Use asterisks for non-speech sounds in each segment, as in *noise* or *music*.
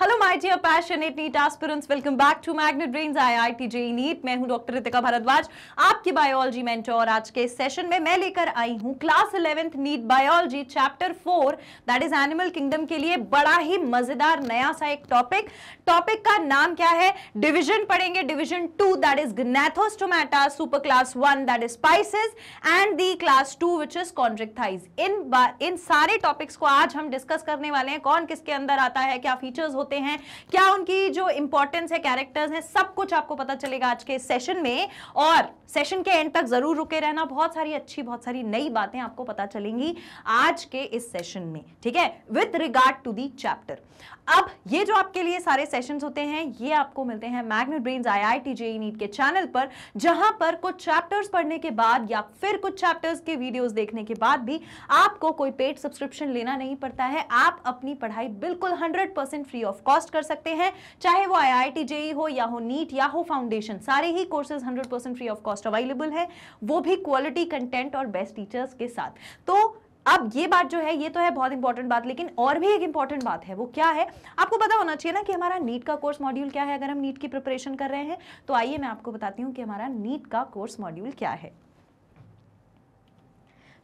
Hello my dear passionate NEET aspirants welcome back to Magnet Brains IIT JEE NEET मैं हूं doctor Ritika Bhardwaj आपकी biology mentor आज के session में मैं लेकर आई हूं class 11th NEET biology chapter 4 that is animal kingdom के लिए बड़ा ही मजेदार नया सा एक टॉपिक टॉपिक का नाम क्या है डिविजन पढ़ेंगे division 2 that is gnathostomata super class 1 that is Pisces and the class 2 which is chondrichthyes इन इन सारे टॉपिक्स को आज हम डिस्कस करने वाले हैं कौन किसके अंदर आता है क्या फीचर्स होते हैं क्या उनकी जो इंपॉर्टेंस है कैरेक्टर्स हैं सब कुछ आपको पता चलेगा आज के सेशन में और सेशन के एंड तक जरूर रुके रहना बहुत सारी अच्छी बहुत सारी नई बातें आपको पता चलेंगी आज के इस सेशन में ठीक है with regard to the chapter अब ये जो आपके लिए सारे सेशंस होते हैं ये आपको मिलते हैं Magnet Brains IIT JEE NEET के चैनल पर जहां पर कुछ चैप्टर्स पढ़ने के बाद या फिर कुछ चैप्टर्स के वीडियोस देखने के बाद भी आपको कोई पेड सब्सक्रिप्शन लेना नहीं पड़ता है आप अपनी पढ़ाई बिल्कुल 100% फ्री ऑफ कॉस्ट कर सकते हैं चाहे वो आई जेई e हो या हो नीट या हो फाउंडेशन सारे ही courses hundred free of cost available है वो भी क्वालिटी कंटेंट और बेस्ट टीचर्स के साथ तो अब ये बात जो है ये तो है बहुत इंपॉर्टेंट बात लेकिन और भी एक इंपॉर्टेंट बात है वो क्या है आपको पता होना चाहिए ना कि हमारा नीट का कोर्स मॉड्यूल क्या है अगर हम नीट की प्रिपरेशन कर रहे हैं तो आइए मैं आपको बताती हूँ कि हमारा नीट का कोर्स मॉड्यूल क्या है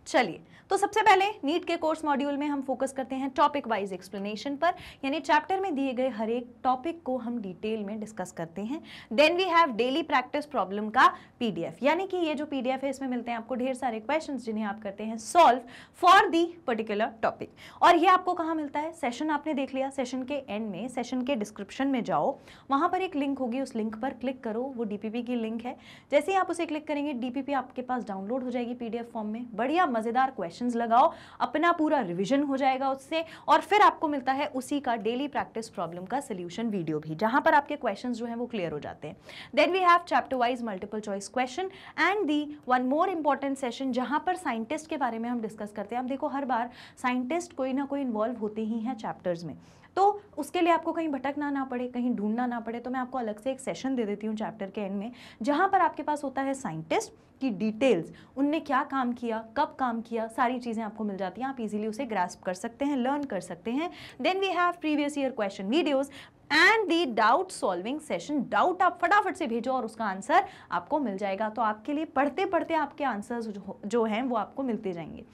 चलिए तो सबसे पहले नीट के कोर्स मॉड्यूल में हम फोकस करते हैं टॉपिक वाइज एक्सप्लेनेशन पर यानी चैप्टर में दिए गए हर एक टॉपिक को हम डिटेल में डिस्कस करते हैं then we have daily practice problem का पीडीएफ यानी कि ये जो पीडीएफ है इसमें मिलते हैं आपको ढेर सारे क्वेश्चन जिन्हें आप करते हैं solve for the particular topic और ये आपको कहाँ मिलता है सेशन आपने देख लिया सेशन के एंड में सेशन के डिस्क्रिप्शन में जाओ वहाँ पर एक लिंक होगी उस लिंक पर क्लिक करो वो डीपीपी की लिंक है जैसे ही आप उसे क्लिक करेंगे डीपीपी आपके पास डाउनलोड हो जाएगी पीडीएफ फॉर्म में बढ़िया मज़ेदार क्वेश्चन क्वेश्चंस लगाओ अपना पूरा रिवीजन हो जाएगा उससे और फिर आपको मिलता है उसी का डेली प्रैक्टिस प्रॉब्लम का सोल्यूशन वीडियो भी जहां पर आपके क्वेश्चन जो है वो क्लियर हो जाते हैं then we have chapter wise multiple choice question and the one more important session जहां पर साइंटिस्ट के बारे में हम डिस्कस करते हैं आप देखो हर बार साइंटिस्ट कोई ना कोई इन्वॉल्व होते ही हैं चैप्टर्स में तो उसके लिए आपको कहीं भटकना ना पड़े कहीं ढूंढना ना पड़े तो मैं आपको अलग से एक सेशन दे देती हूँ चैप्टर के एंड में जहाँ पर आपके पास होता है साइंटिस्ट की डिटेल्स उनने क्या काम किया कब काम किया सारी चीज़ें आपको मिल जाती हैं आप इजीली उसे ग्रास्प कर सकते हैं लर्न कर सकते हैं then we have previous year question videos and the doubt solving session doubt आप फटाफट से भेजो और उसका आंसर आपको मिल जाएगा तो आपके लिए पढ़ते पढ़ते आपके आंसर्स जो हैं वो आपको मिलते जाएंगे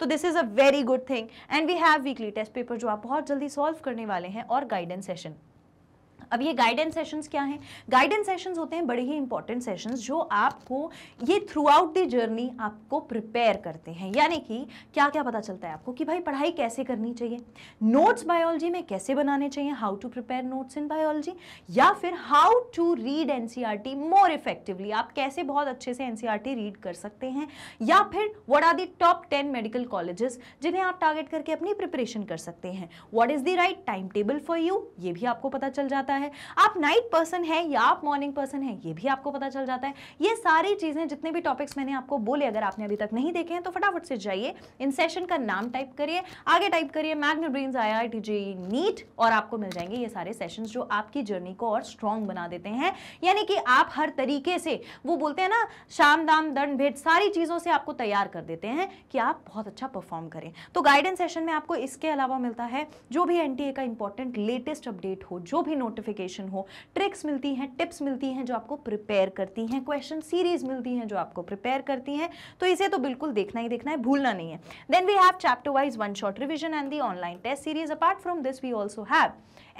तो this is a very good thing and we have weekly test paper जो आप बहुत जल्दी सॉल्व करने वाले हैं और गाइडेंस सेशन अब ये गाइडेंस सेशंस क्या हैं गाइडेंस सेशंस होते हैं बड़े ही इंपॉर्टेंट सेशंस जो आपको ये थ्रू आउट द जर्नी आपको प्रिपेयर करते हैं यानी कि क्या क्या पता चलता है आपको कि भाई पढ़ाई कैसे करनी चाहिए नोट्स बायोलॉजी में कैसे बनाने चाहिए how to prepare notes in biology या फिर how to read an more effectively आप कैसे बहुत अच्छे से एन रीड e कर सकते हैं या फिर what are the top ten medical colleges जिन्हें आप टारगेट करके अपनी प्रिपरेशन कर सकते हैं what is the right time table for you ये भी आपको पता चल जाता है जाता है आप नाइट पर्सन है या आप मॉर्निंग पर्सन है ये भी आपको पता चल जाता है ये सारी चीज़ें जितने भी टॉपिक्स मैंने आपको बोले अगर आपने अभी तक नहीं देखे हैं तो फटाफट से जाइए इन सेशन का नाम टाइप करिए आगे टाइप करिए मैग्नो ब्रेन्स आई आई नीट और आपको मिल जाएंगे ये सारे सेशन जो आपकी जर्नी को और स्ट्रॉन्ग बना देते हैं यानी कि आप हर तरीके से वो बोलते हैं ना शाम दाम दंड भेद सारी चीज़ों से आपको तैयार कर देते हैं कि आप बहुत अच्छा परफॉर्म करें तो गाइडेंस सेशन में आपको इसके अलावा मिलता है जो भी एनटीए का इंपॉर्टेंट लेटेस्ट अपडेट हो जो भी नोटिफिक क्लैरिफिकेशन हो ट्रिक्स मिलती हैं टिप्स मिलती हैं जो आपको प्रिपेयर करती हैं क्वेश्चन सीरीज मिलती हैं जो आपको प्रिपेयर करती हैं तो इसे तो बिल्कुल देखना ही देखना है भूलना नहीं है then we have chapter wise one short revision and the online test series apart from this we also have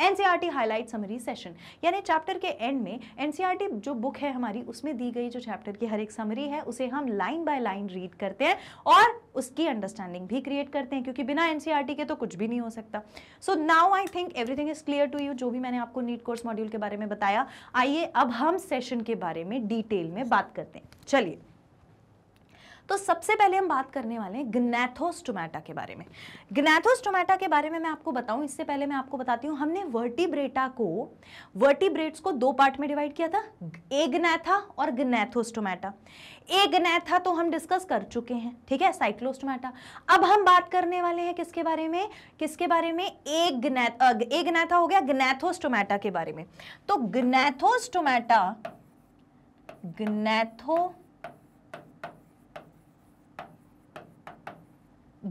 NCERT highlight summary session यानी चैप्टर के एंड में एनसीईआरटी e जो बुक है हमारी उसमें दी गई जो चैप्टर की हर एक समरी है उसे हम लाइन बाय लाइन रीड करते हैं और उसकी अंडरस्टैंडिंग भी क्रिएट करते हैं क्योंकि बिना एनसीईआरटी e के तो कुछ भी नहीं हो सकता so now I think everything is clear to you जो भी मैंने आपको नीड कंप्लीट कोर्स मॉड्यूल के बारे में बताया आइए अब हम सेशन के बारे में डिटेल में बात करते हैं चलिए तो सबसे पहले हम बात करने वाले हैं ग्नेथोस्टोमैटा के बारे में ग्नेथोस्टोमैटा के बारे में मैं आपको बताऊं इससे पहले मैं आपको बताती हूं हमने वर्टिब्रेटा को वर्टिब्रेट्स को दो पार्ट में डिवाइड किया था एग्नेथा और ग्नेथोस्टोमैटा एक गनैद था तो हम डिस्कस कर चुके हैं ठीक है साइक्लोस्टमैटा अब हम बात करने वाले हैं किसके बारे में किसके बारे में एक गनैथ ए हो गया ग्नेथोस्टोमैटा के बारे में तो ग्नेथोस्टोमैटा गनैथो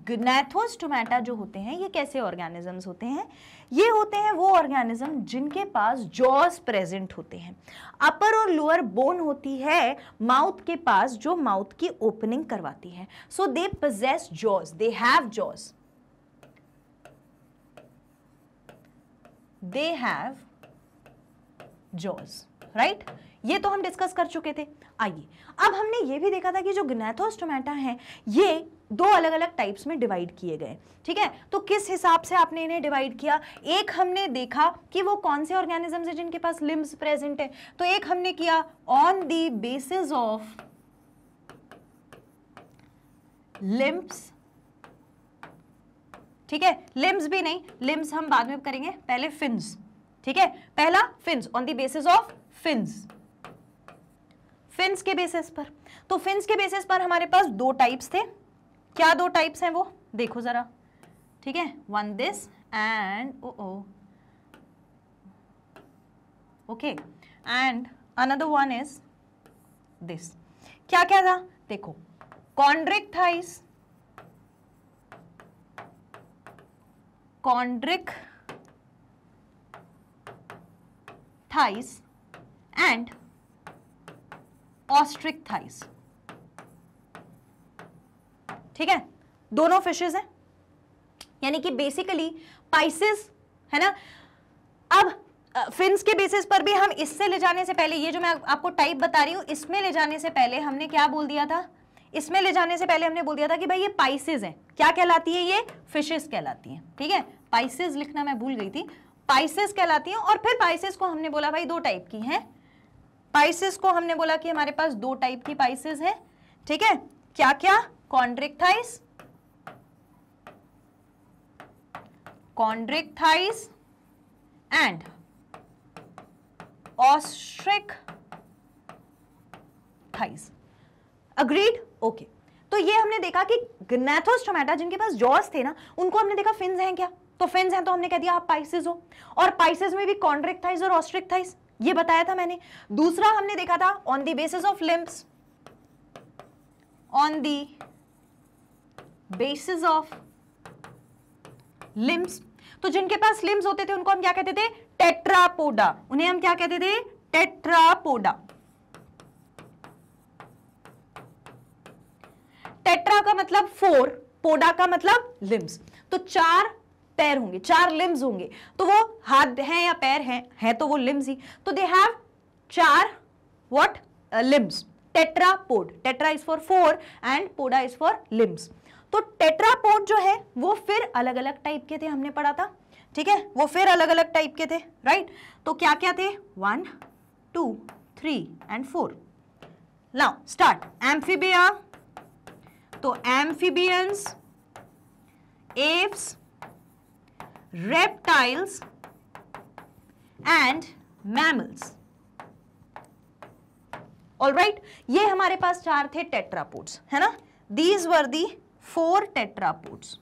गनैथोस्टोमेटा जो होते हैं ये कैसे ऑर्गेनिजम्स होते हैं ये होते हैं वो ऑर्गेनिज्म जिनके पास जॉस प्रेजेंट होते हैं अपर और लोअर बोन होती है माउथ के पास जो माउथ की ओपनिंग करवाती है so they possess jaws they have jaws they have jaws right ये तो हम डिस्कस कर चुके थे आइए अब हमने ये भी देखा था कि जो गनैथोस्टोमेटा है ये दो अलग अलग टाइप्स में डिवाइड किए गए ठीक है तो किस हिसाब से आपने इन्हें डिवाइड किया एक हमने देखा कि वो कौन से ऑर्गेनिज्म है जिनके पास लिम्स प्रेजेंट है तो एक हमने किया on the basis of limbs ठीक है लिम्स भी नहीं लिम्स हम बाद में करेंगे पहले फिन्स ठीक है पहला fins on the basis of fins fins के बेसिस पर तो फिन्स के बेसिस पर हमारे पास दो टाइप्स थे क्या दो टाइप्स हैं वो देखो ज़रा ठीक है one this and oh oh okay and another one is this क्या क्या था देखो Chondrichthyes Chondrichthyes and Osteichthyes ठीक है दोनों फिशेज हैं यानी कि बेसिकली पाइसिस है ना अब फिन्स के बेसिस पर भी हम इससे ले जाने से पहले ये जो मैं आपको टाइप बता रही हूं इसमें ले जाने से पहले हमने क्या बोल दिया था इसमें ले जाने से पहले हमने बोल दिया था कि भाई ये पाइसिस हैं क्या कहलाती है ये फिशेस कहलाती हैं ठीक है पाइसिस लिखना मैं भूल गई थी पाइसिस कहलाती हैं और फिर पाइसिस को हमने बोला भाई दो टाइप की हैं पाइसिस को हमने बोला कि हमारे पास दो टाइप की पाइसिस हैं ठीक है क्या क्या कॉन्ड्रिकथाइस chondrichthyes and Austric thighs agreed okay तो ये हमने देखा कि ग्नेथोस्टोमेटा जिनके पास जॉर्स थे ना उनको हमने देखा फिन्स हैं क्या तो फिन्स हैं तो हमने कह दिया आप पाइसेस हो और पाइसेस में भी कॉन्ड्रिक थाइस और ऑस्ट्रिक थाइस ये बताया था मैंने दूसरा हमने देखा था on the basis of limbs on the basis of limbs तो जिनके पास लिम्स होते थे उनको हम क्या कहते थे टेट्रापोडा उन्हें हम क्या कहते थे टेट्रापोडा टेट्रा का मतलब फोर पोडा का मतलब लिम्स तो चार पैर होंगे चार लिम्स होंगे तो वो हाथ हैं या पैर हैं है तो वो लिम्स ही तो दे हैव चार what limbs tetrapod tetra is for four and poda is for limbs तो टेट्रापोड जो है वो फिर अलग अलग टाइप के थे हमने पढ़ा था ठीक है वो फिर अलग अलग टाइप के थे राइट तो क्या क्या थे one two three and four लाओ स्टार्ट एम्फीबिया तो amphibians Aves reptiles and mammals all right ये हमारे पास चार थे टेट्रापोड्स है ना these were the four tetrapods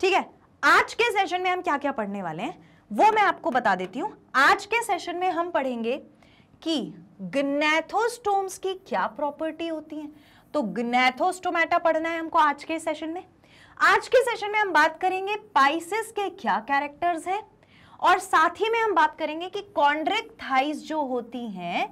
ठीक है आज के सेशन में हम क्या क्या पढ़ने वाले हैं वो मैं आपको बता देती हूं आज के सेशन में हम पढ़ेंगे कि गनेथोस्टोम्स की क्या प्रॉपर्टी होती है तो गनेथोस्टोमेटा पढ़ना है हमको आज के सेशन में आज के सेशन में हम बात करेंगे पाइसिस के क्या कैरेक्टर्स हैं और साथ ही में हम बात करेंगे कि कॉन्ड्रिक थाइस जो होती हैं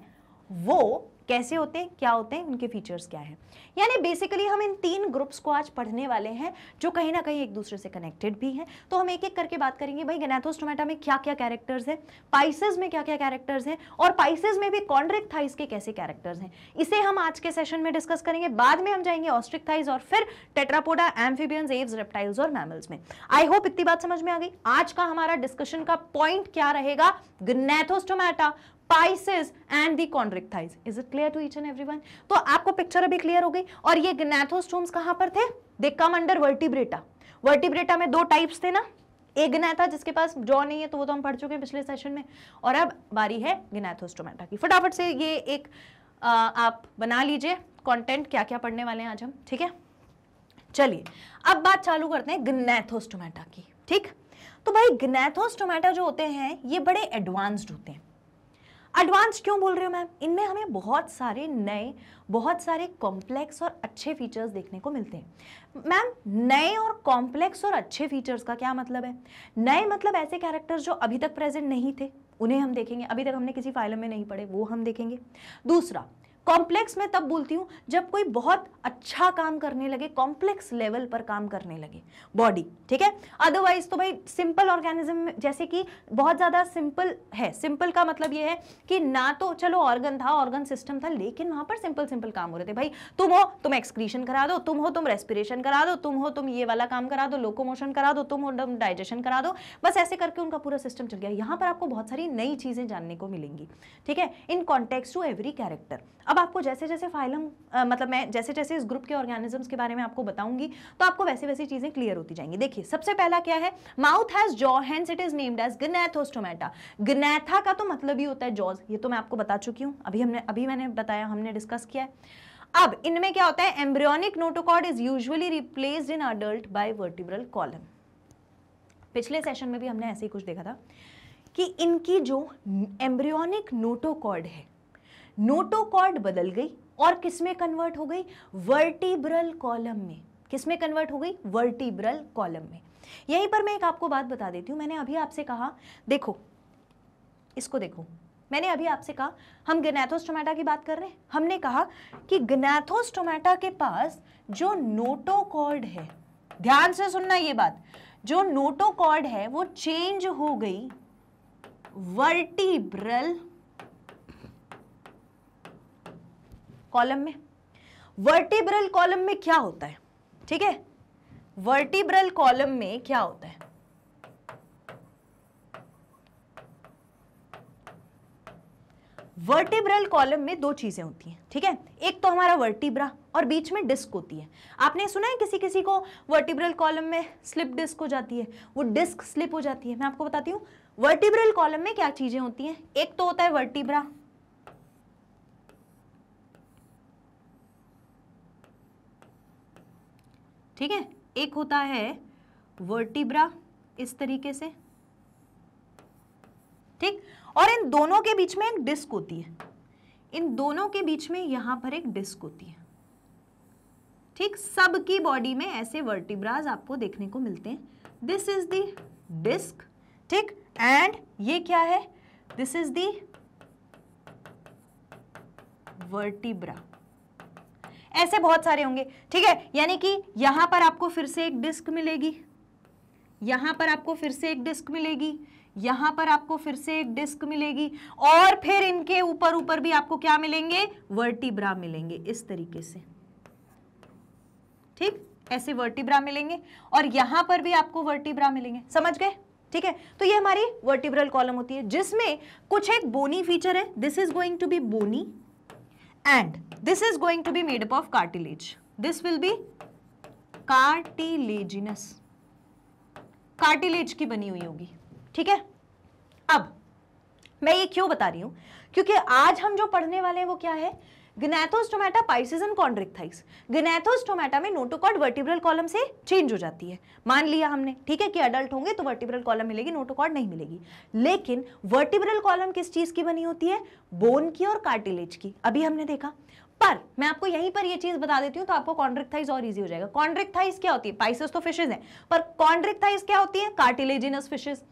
वो कैसे होते हैं क्या होते हैं उनके फीचर्स क्या हैं यानी बेसिकली हम इन तीन ग्रुप्स को आज पढ़ने वाले हैं जो कहीं ना कहीं एक दूसरे से कनेक्टेड भी हैं तो हम एक एक करके बात करेंगे भाई गनेथोस्टोमेटा में क्या क्या कैरेक्टर्स हैं पाइसेज में क्या क्या कैरेक्टर्स हैं और पाइसेज में भी कॉन्ड्रिक थाइस के कैसे कैरेक्टर्स हैं इसे हम आज के सेशन में डिस्कस करेंगे बाद में हम जाएंगे ऑस्ट्रिक थाइज और फिर टेट्रापोडा एम्फीबियंस एव्स रेप्टाइल्स और मैमल्स में आई होप इतनी बात समझ में आ गई आज का हमारा डिस्कशन का पॉइंट क्या रहेगा Gnathostomata Pisces and the Chondrichthyes is it clear to each and every तो आपको पिक्चर अभी क्लियर हो गई और ये गनेथोस्टोम्स कहां पर थे they come under Vertebrata Vertebrata में दो टाइप्स थे ना एक गनैथा जिसके पास जॉ नहीं है तो वो तो हम पढ़ चुके हैं पिछले सेशन में और अब बारी है गनैथोस्टोमेटा की फटाफट से ये एक आ, आप बना लीजिए कंटेंट क्या क्या पढ़ने वाले हैं आज हम ठीक है चलिए अब बात चालू करते हैं गनैथोस्टोमेटा की ठीक तो भाई गनैथोस्टोमेटा जो होते हैं ये बड़े एडवांस्ड होते हैं एडवांस क्यों बोल रही हूँ मैम इनमें हमें बहुत सारे नए बहुत सारे कॉम्प्लेक्स और अच्छे फीचर्स देखने को मिलते हैं मैम नए और कॉम्प्लेक्स और अच्छे फीचर्स का क्या मतलब है नए मतलब ऐसे कैरेक्टर्स जो अभी तक प्रेजेंट नहीं थे उन्हें हम देखेंगे अभी तक हमने किसी फाइलम में नहीं पढ़े वो हम देखेंगे दूसरा कॉम्प्लेक्स में तब बोलती हूँ जब कोई बहुत अच्छा काम करने लगे कॉम्प्लेक्स लेवल पर काम करने लगे बॉडी ठीक है अदरवाइज तो भाई सिंपल ऑर्गेनिज्म जैसे कि बहुत ज़्यादा सिंपल है सिंपल का मतलब ये है कि ना तो चलो ऑर्गन था ऑर्गन सिस्टम था लेकिन वहां पर सिंपल सिंपल काम हो रहे थे भाई तुम हो तुम एक्सक्रीशन करा दो तुम हो तुम रेस्पिरेशन करा दो तुम हो तुम ये वाला काम करा दो लोकोमोशन करा दो तुम हो तुम डाइजेशन करा दो बस ऐसे करके उनका पूरा सिस्टम चल गया यहाँ पर आपको बहुत सारी नई चीज़ें जानने को मिलेंगी ठीक है in context to every character अब अब आपको जैसे जैसे फाइलम आ, मतलब मैं जैसे जैसे इस ग्रुप के ऑर्गेनिजम्स के बारे में आपको बताऊंगी तो आपको वैसे वैसे चीज़ें क्लियर होती जाएंगी देखिए सबसे पहला क्या है mouth has jaw hands it is named as Gnathostomata gnatha का तो मतलब ही होता है जॉज ये तो मैं आपको बता चुकी हूँ अभी हमने अभी मैंने बताया हमने डिस्कस किया है अब इनमें क्या होता है embryonic notochord is usually replace in adult by vertebral column पिछले सेशन में भी हमने ऐसे ही कुछ देखा था कि इनकी जो एम्ब्रियोनिक नोटोकॉड है नोटोकॉर्ड बदल गई और किसमें कन्वर्ट हो गई वर्टिब्रल कॉलम में किसमें कन्वर्ट हो गई वर्टिब्रल कॉलम में यहीं पर मैं एक आपको बात बता देती हूँ मैंने अभी आपसे कहा देखो इसको देखो मैंने अभी आपसे कहा हम गनेथोस्टोमेटा की बात कर रहे हैं हमने कहा कि गनेथोस्टोमेटा के पास जो नोटोकॉर्ड है ध्यान से सुनना ये बात जो नोटोकॉर्ड है वो चेंज हो गई वर्टिब्रल कॉलम में वर्टिब्रल कॉलम में क्या होता है ठीक है वर्टिब्रल कॉलम में क्या होता है वर्टिब्रल कॉलम में दो चीज़ें होती हैं ठीक है एक तो हमारा वर्टिब्रा और बीच में डिस्क होती है आपने सुना है किसी किसी को वर्टिब्रल कॉलम में स्लिप डिस्क हो जाती है वो डिस्क स्लिप हो जाती है मैं आपको बताती हूँ वर्टिब्रल कॉलम में क्या चीज़ें होती हैं एक तो होता है वर्टिब्रा ठीक है एक होता है वर्टिब्रा इस तरीके से ठीक और इन दोनों के बीच में एक डिस्क होती है इन दोनों के बीच में यहां पर एक डिस्क होती है ठीक सबकी बॉडी में ऐसे वर्टिब्राज आपको देखने को मिलते हैं दिस इज दी डिस्क ठीक एंड ये क्या है दिस इज दी वर्टिब्रा ऐसे बहुत सारे होंगे ठीक है यानी कि यहां पर आपको फिर से एक डिस्क मिलेगी यहां पर आपको फिर से एक डिस्क मिलेगी यहां पर आपको फिर से एक डिस्क मिलेगी और फिर इनके ऊपर ऊपर भी आपको क्या मिलेंगे वर्टिब्रा मिलेंगे इस तरीके से ठीक ऐसे वर्टिब्रा मिलेंगे और यहां पर भी आपको वर्टिब्रा मिलेंगे समझ गए ठीक है तो ये हमारी वर्टिब्रल कॉलम होती है जिसमें कुछ एक बोनी फीचर है this is going to be bony and this is going to be made up of cartilage. This will be cartilaginous. cartilage ki bani hui hogi theek hai ab मैं ये क्यों बता रही हूँ क्योंकि आज हम जो पढ़ने वाले हैं वो क्या है गनेथोस टोमेटा पाइसिस एंड कॉन्ड्रिकथाइस गनेथोस टोमेटा में नोटोकॉड वर्टिब्रल कॉलम से चेंज हो जाती है मान लिया हमने ठीक है कि अडल्ट होंगे तो वर्टिब्रल कॉलम मिलेगी नोटोकॉड नहीं मिलेगी लेकिन वर्टिब्रल कॉलम किस चीज़ की बनी होती है बोन की और कार्टिलेज की अभी हमने देखा पर मैं आपको यहीं पर ये चीज बता देती हूँ तो आपको कॉन्ड्रिकथाइस और इजी हो जाएगा कॉन्ड्रिकथाइस क्या होती है पाइसिस तो फिशेज है पर कॉन्ड्रिकथाइस क्या होती है कार्टिलेजिनस फिशेज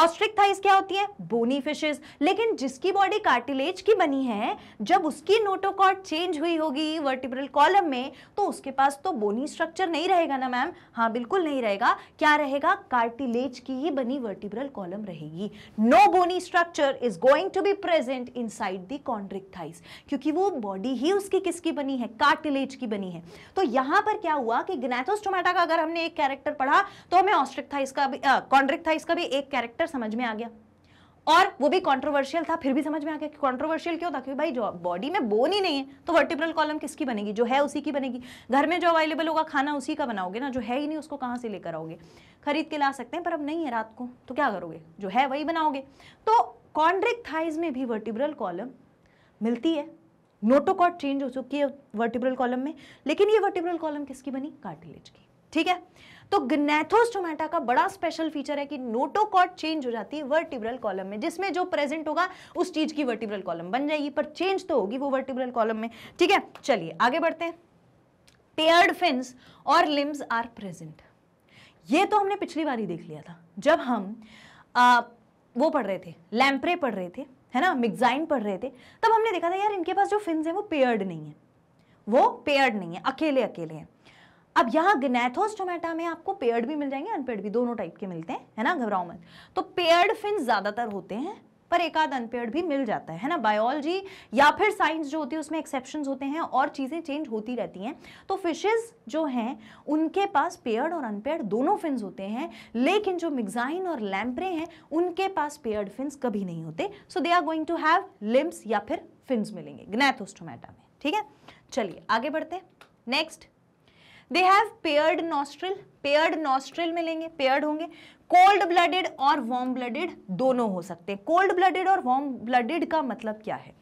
ऑस्ट्रिक थाइस क्या होती है बोनी फिशेस लेकिन जिसकी बॉडी कार्टिलेज की बनी है जब उसकी नोटोकॉर्ड चेंज हुई होगी वर्टिब्रल कॉलम में तो उसके पास तो बोनी स्ट्रक्चर नहीं रहेगा ना मैम हाँ बिल्कुल नहीं रहेगा क्या रहेगा कार्टिलेज की ही बनी वर्टिब्रल कॉलम रहेगी no bony structure is going to be present inside the Chondrichthyes क्योंकि वो बॉडी ही उसकी किसकी बनी है कार्टिलेज की बनी है तो यहां पर क्या हुआ कि ग्नेथोस्टोमेटा का अगर हमने एक कैरेक्टर पढ़ा तो हमें ऑस्ट्रिक थाइस का भी कॉन्ड्रिक थाइस का भी एक कैरेक्टर फैक्टर समझ में आ गया और वो भी कंट्रोवर्शियल था फिर भी समझ में आ गया कि कंट्रोवर्शियल क्यों था क्योंकि भाई जो बॉडी में बोन ही नहीं है तो वर्टिब्रल कॉलम किसकी बनेगी जो है उसी की बनेगी घर में जो अवेलेबल होगा खाना उसी का बनाओगे ना जो है ही नहीं उसको कहाँ से लेकर आओगे खरीद के ला सकते हैं पर अब नहीं है रात को तो क्या करोगे जो है वही बनाओगे तो कॉन्ड्रिक थाइज में भी वर्टिब्रल कॉलम मिलती है नोटोकॉट चेंज हो चुकी है वर्टिब्रल कॉलम में लेकिन ये वर्टिब्रल कॉलम किसकी बनी कार्टिलेज की ठीक है तो गनेथोस्टोमेटा का बड़ा स्पेशल फीचर है कि नोटोकॉट चेंज हो जाती है वर्टिब्रल कॉलम में जिसमें जो प्रेजेंट होगा उस चीज की वर्टिब्रल कॉलम बन जाएगी पर चेंज तो होगी वो वर्टिब्रल कॉलम में ठीक है चलिए आगे बढ़ते हैं पेयर्ड फिन्स और लिम्स आर प्रेजेंट ये तो हमने पिछली बार ही देख लिया था जब हम आ, वो पढ़ रहे थे लैम्प्रे पढ़ रहे थे है ना मिग्जाइन पढ़ रहे थे तब हमने देखा था यार इनके पास जो फिन्स हैं वो पेयर्ड नहीं है वो पेयर्ड नहीं है अकेले अकेले हैं अब यहाँ गनेथोस टोमेटा में आपको पेयर्ड भी मिल जाएंगे अनपेयर्ड भी दोनों टाइप के मिलते हैं है ना घबराओ मत तो पेयर्ड फिन ज़्यादातर होते हैं पर एक आध अनपेयर्ड भी मिल जाता है, है ना बायोलॉजी या फिर साइंस जो होती है उसमें एक्सेप्शन होते हैं और चीज़ें चेंज होती रहती हैं तो फिशेज़ जो हैं उनके पास पेयर्ड और अनपेयर्ड दोनों फिन्स होते हैं लेकिन जो मिग्जाइन और लैम्प्रे हैं उनके पास पेयर्ड फिन कभी नहीं होते so they are going to have limbs या फिर फिन मिलेंगे ग्नैथोस्टोमेटा में ठीक है चलिए आगे बढ़ते हैं next they have paired nostril paired nostril मिलेंगे पेयर्ड होंगे कोल्ड ब्लडेड और वार्म ब्लडेड दोनों हो सकते हैं कोल्ड ब्लडेड और वार्म ब्लडेड का मतलब क्या है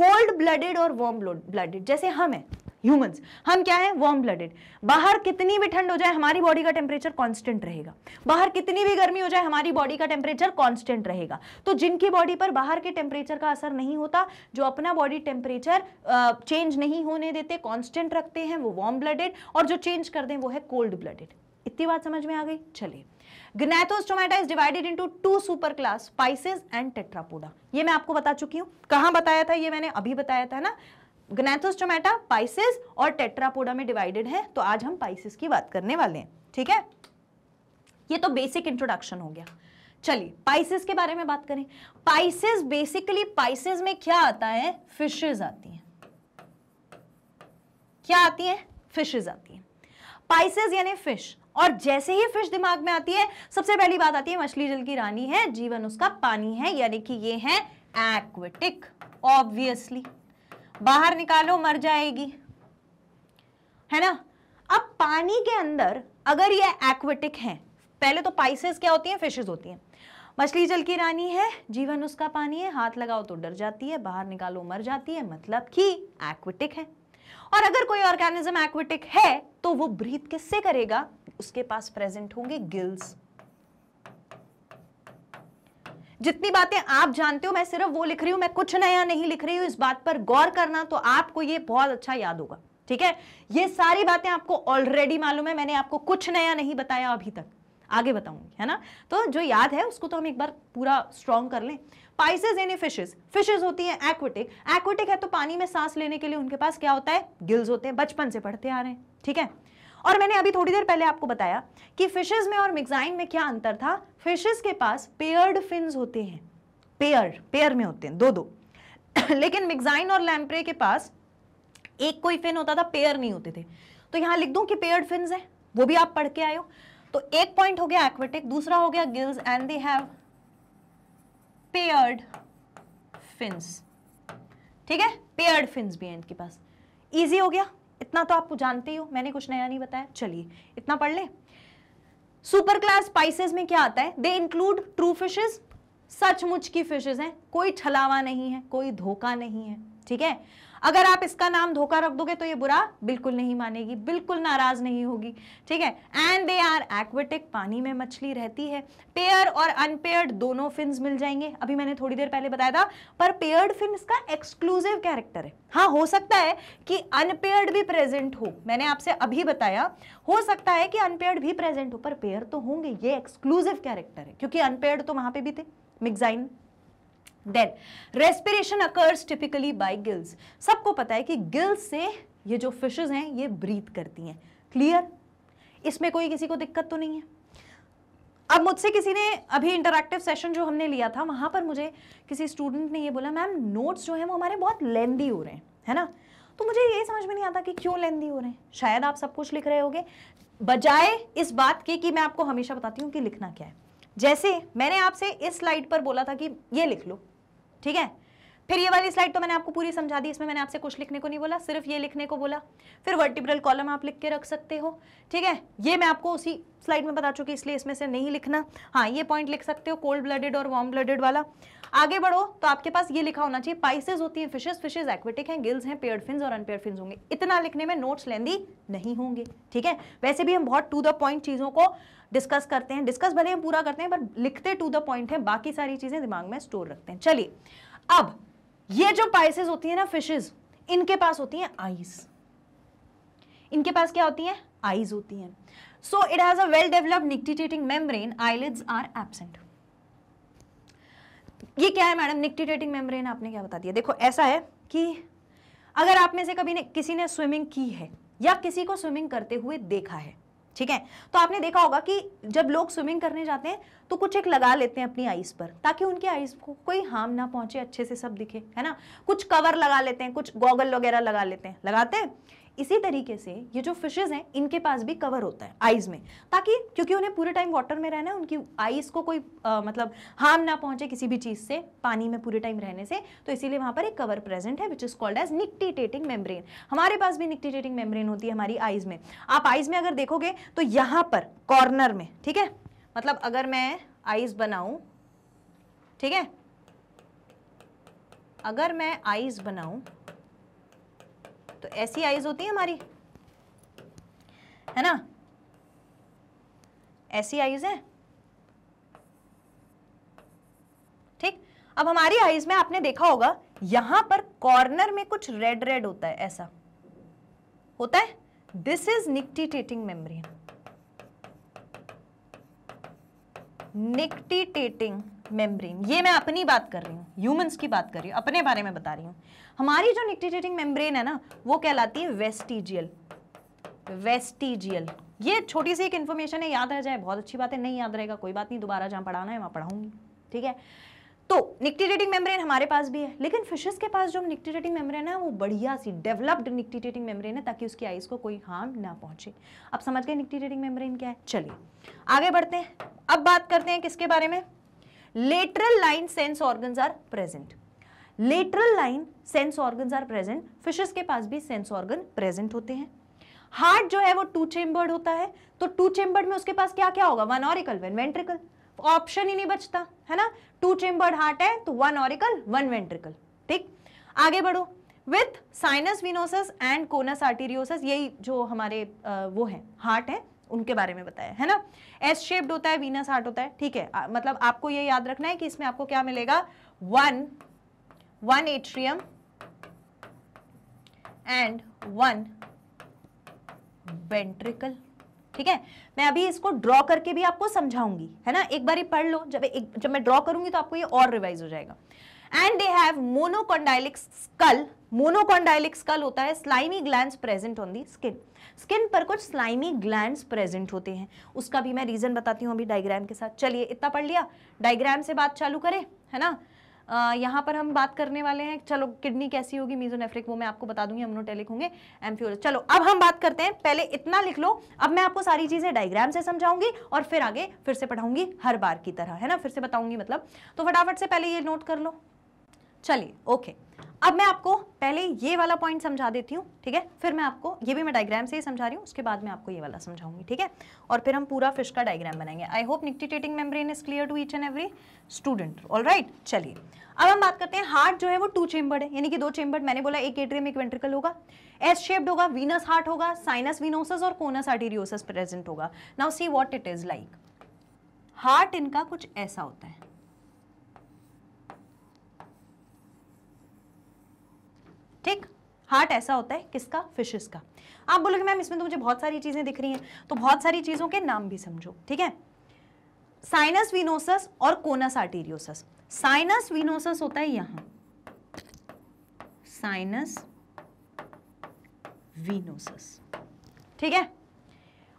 कोल्ड ब्लडेड और वार्म ब्लडेड जैसे हम हैं ह्यूमंस हम क्या है वार्म ब्लडेड बाहर कितनी भी ठंड हो जाए हमारी बॉडी का टेम्परेचर कांस्टेंट रहेगा बाहर कितनी भी गर्मी हो जाए हमारी बॉडी का टेम्परेचर कांस्टेंट रहेगा तो जिनकी बॉडी पर बाहर के टेम्परेचर का असर नहीं होता जो अपना बॉडी टेम्परेचर चेंज नहीं होने देते कॉन्स्टेंट रखते हैं वो वार्म ब्लडेड और जो चेंज कर दें वो है कोल्ड ब्लडेड इतनी बात समझ में आ गई चलिए Gnathostomata is divided into two super class Pisces and Tetrapoda ये मैं आपको बता चुकी हूं कहां बताया था ये मैंने अभी बताया था ना गनेथोस्टोमेटा पाइसिस और टेट्रापोडा में डिवाइडेड है तो आज हम पाइसिस की बात करने वाले हैं ठीक है ये तो बेसिक इंट्रोडक्शन हो गया चलिए पाइसिस के बारे में बात करें पाइसिस बेसिकली पाइसिस में क्या आता है फिशेज आती हैं क्या आती हैं फिशेज आती हैं पाइसिस यानी फिश और जैसे ही फिश दिमाग में आती है सबसे पहली बात आती है मछली जल की रानी है जीवन उसका पानी है यानी कि ये है एक्वेटिक ऑब्वियसली बाहर निकालो मर जाएगी है ना अब पानी के अंदर अगर ये एक्वेटिक है पहले तो पाइसेस क्या होती हैं फिशेस होती हैं मछली जल की रानी है जीवन उसका पानी है हाथ लगाओ तो डर जाती है बाहर निकालो मर जाती है मतलब कि एक्वेटिक है और अगर कोई ऑर्गेनिज्म एक्वेटिक है तो वो ब्रीथ किससे करेगा उसके पास प्रेजेंट होंगे गिल्स जितनी बातें आप जानते हो मैं सिर्फ वो लिख रही हूं मैं कुछ नया नहीं लिख रही हूँ इस बात पर गौर करना तो आपको ये बहुत अच्छा याद होगा ठीक है ये सारी बातें आपको ऑलरेडी मालूम है मैंने आपको कुछ नया नहीं बताया अभी तक आगे बताऊंगी है ना तो जो याद है उसको तो हम एक बार पूरा स्ट्रॉन्ग कर लें पाइसेज यानी फिशेज फिशेज होती हैं एक्वेटिक एक्वेटिक है तो पानी में सांस लेने के लिए उनके पास क्या होता है गिल्स होते हैं बचपन से पढ़ते आ रहे हैं ठीक है और मैंने अभी थोड़ी देर पहले आपको बताया कि फिशेज में और मिग्जाइन में क्या अंतर था फिशेस के पास पेयर्ड फिन्स होते हैं पेयर पेयर में होते हैं दो दो *coughs* लेकिन मिग्जाइन और लैम्प्रे के पास एक कोई फिन होता था पेयर नहीं होते थे तो यहां लिख दू कि पेयर्ड फिन्स है वो भी आप पढ़ के आयो तो एक पॉइंट हो गया एक्वेटिक दूसरा हो गया gills and they have paired fins ठीक है पेयर्ड फिन्स भी है इनके पास इजी हो गया इतना तो आपको जानते ही हो मैंने कुछ नया नहीं बताया चलिए इतना पढ़ लें सुपर क्लास स्पाइसेस में क्या आता है दे इंक्लूड ट्रू फिशेज सचमुच की फिशेज हैं कोई छलावा नहीं है कोई धोखा नहीं है ठीक है अगर आप इसका नाम धोखा रख दोगे तो ये बुरा बिल्कुल नहीं मानेगी बिल्कुल नाराज नहीं होगी ठीक है एंड दे आर एक्वेटिक पानी में मछली रहती है पेयर और अनपेयर्ड दोनों फिन मिल जाएंगे अभी मैंने थोड़ी देर पहले बताया था पर पेयर्ड फिन इसका एक्सक्लूसिव कैरेक्टर है हाँ हो सकता है कि अनपेयर्ड भी प्रेजेंट हो मैंने आपसे अभी बताया हो सकता है कि अनपेयर्ड भी प्रेजेंट हो पर पेयर तो होंगे ये एक्सक्लूसिव कैरेक्टर है क्योंकि अनपेयर्ड तो वहां पर भी थे मिग्जाइन then respiration occurs typically by gills सबको पता है कि गिल्स से ये जो फिशेज हैं ये ब्रीथ करती हैं क्लियर इसमें कोई किसी को दिक्कत तो नहीं है अब मुझसे किसी ने अभी इंटरक्टिव सेशन जो हमने लिया था वहां पर मुझे किसी स्टूडेंट ने ये बोला मैम नोट्स जो है वो हमारे बहुत लेंदी हो रहे हैं है ना तो मुझे ये समझ में नहीं आता कि क्यों लेंदी हो रहे हैं शायद आप सब कुछ लिख रहे गए बजाय इस बात के कि मैं आपको हमेशा बताती हूँ कि लिखना क्या है जैसे मैंने आपसे इस स्लाइड पर बोला था कि ये लिख लो ठीक है फिर ये वाली स्लाइड तो मैंने आपको पूरी समझा दी इसमें मैंने आपसे कुछ लिखने को नहीं बोला सिर्फ ये लिखने को बोला फिर वर्टिब्रल कॉलम आप लिख के रख सकते हो ठीक है ये मैं आपको उसी स्लाइड में बता चुकी इसलिए इसमें से नहीं लिखना हाँ ये पॉइंट लिख सकते हो कोल्ड ब्लडेड और वार्म ब्लडेड वाला आगे बढ़ो तो आपके पास ये लिखा होना चाहिए पाइसेज होती हैं फिशेस फिशेस एक्वेटिक हैं गिल्स हैं पेयर फिन्स और अनपेयर फिन्स होंगे इतना लिखने में नोट्स लेंदी नहीं होंगे ठीक है वैसे भी हम बहुत टू द पॉइंट चीज़ों को डिस्कस करते हैं डिस्कस भले हम पूरा करते हैं पर लिखते टू द पॉइंट है बाकी सारी चीज़ें दिमाग में स्टोर रखते हैं चलिए अब ये जो पाइसेज होती है ना फिशेज इनके पास होती है आइज़ इनके पास क्या होती है आइज होती हैं So it has a well-developed nictitating membrane, eyelids are absent. ये क्या है मैडम निक्टिटेटिंग मेम्ब्रेन आपने क्या बता दिया देखो ऐसा है कि अगर आप में से कभी ने, किसी ने स्विमिंग की है या किसी को स्विमिंग करते हुए देखा है ठीक है तो आपने देखा होगा कि जब लोग स्विमिंग करने जाते हैं तो कुछ एक लगा लेते हैं अपनी आइस पर ताकि उनके आइस को कोई हार्म ना पहुंचे अच्छे से सब दिखे है ना कुछ कवर लगा लेते हैं कुछ गॉगल वगैरह लगा लेते हैं लगाते हैं इसी तरीके से ये जो फिशेज हैं इनके पास भी कवर होता है आईज में ताकि क्योंकि उन्हें पूरे टाइम वाटर में रहना है उनकी आईज को कोई आ, मतलब हार्म ना पहुंचे किसी भी चीज़ से पानी में पूरे टाइम रहने से तो इसीलिए वहां पर एक कवर प्रेजेंट है which is called as nictitating membrane हमारे पास भी निकटिटेटिंग मेम्ब्रेन होती है हमारी आईज में आप आईज में अगर देखोगे तो यहां पर कॉर्नर में ठीक है मतलब अगर मैं आईज बनाऊ ठीक है अगर मैं आईज बनाऊं तो ऐसी आईज होती है हमारी है ना ऐसी आईज है ठीक अब हमारी आईज में आपने देखा होगा यहां पर कॉर्नर में कुछ रेड रेड होता है ऐसा होता है this is nictitating membrane nictitating membrane ये मैं अपनी बात कर रही हूँ ह्यूमंस की बात कर रही हूँ अपने बारे में बता रही हूँ हमारी जो निक्टिटेटिंग मेम्ब्रेन है ना वो कहलाती है वेस्टिजियल वेस्टिजियल ये छोटी सी एक इन्फॉर्मेशन है याद रह जाए बहुत अच्छी बात है नहीं याद रहेगा कोई बात नहीं दोबारा जहाँ पढ़ाना है वहाँ पढ़ाऊंगी ठीक है तो निक्टिटेटिंग मेम्ब्रेन हमारे पास भी है लेकिन फिशेस के पास जो निक्टिटेटिंग मेम्ब्रेन है वो बढ़िया सी डेवलप्ड निक्टिटेटिंग मेम्ब्रेन है ताकि उसकी आईज को कोई हार्म ना पहुंचे अब समझ गए निक्टिटेटिंग मेम्ब्रेन क्या है चलिए आगे बढ़ते हैं अब बात करते हैं किसके बारे में lateral line sense organs are present lateral line sense organs are present fishes के पास भी sense organ present होते हैं हार्ट जो है वो टू चेंबर्ड होता है तो टू चेंबर्ड में उसके पास क्या क्या होगा one auricle one ventricle option ही नहीं बचता है ना टू चेंबर्ड हार्ट है तो वन ऑरिकल वन वेंट्रिकल ठीक आगे बढ़ो with sinus venosus and conus arteriosus यही जो हमारे आ, वो है हार्ट है उनके बारे में बताया है ना एस शेप्ड होता है वीनस हार्ट होता है ठीक है मतलब आपको ये याद रखना है कि इसमें आपको क्या मिलेगा one one atrium and one ventricle ठीक है मैं अभी इसको ड्रॉ करके भी आपको समझाऊंगी है ना एक बार ही पढ़ लो जब एक जब मैं ड्रॉ करूंगी तो आपको ये और रिवाइज हो जाएगा and they have monocondylic skull monocondylic skull होता है slimy gland present on the skin skin पर कुछ स्लाइमी ग्लैंड्स प्रेजेंट होते हैं उसका भी मैं रीज़न बताती हूँ अभी डायग्राम के साथ चलिए इतना पढ़ लिया डायग्राम से बात चालू करें है ना यहाँ पर हम बात करने वाले हैं चलो किडनी कैसी होगी मीजोनेफ्रिक वो मैं आपको बता दूंगी अमनोटेलिक होंगे एम्फ्यूर चलो अब हम बात करते हैं पहले इतना लिख लो अब मैं आपको सारी चीज़ें डायग्राम से समझाऊंगी और फिर आगे फिर से पढ़ाऊंगी हर बार की तरह है ना फिर से बताऊंगी मतलब तो फटाफट से पहले ये नोट कर लो चलिए ओके अब मैं आपको पहले ये वाला पॉइंट समझा देती हूँ ठीक है फिर मैं आपको ये भी मैं डायग्राम से ही समझा रही हूँ उसके बाद मैं आपको ये वाला समझाऊंगी ठीक है और फिर हम पूरा फिश का डायग्राम बनाएंगे I hope nictitating membrane is clear to each and every student all right चलिए अब हम बात करते हैं हार्ट जो है वो टू चेम्बर्ड है यानी कि दो चेम्बर्ड मैंने बोला एक एट्रियम एक वेंट्रिकल होगा एस शेप्ड होगा वीनस हार्ट होगा साइनस वीनोसस और कोनस आर्टीरियोसस प्रेजेंट होगा now see what it is like heart इनका कुछ ऐसा होता है ठीक हार्ट ऐसा होता है किसका फिशेस का आप बोलोगे मैम इसमें तो मुझे बहुत सारी चीज़ें दिख रही हैं तो बहुत सारी चीज़ों के नाम भी समझो ठीक है साइनस विनोसस और कोनस आर्टेरियोसस साइनस विनोसस होता है यहां साइनस विनोसस ठीक है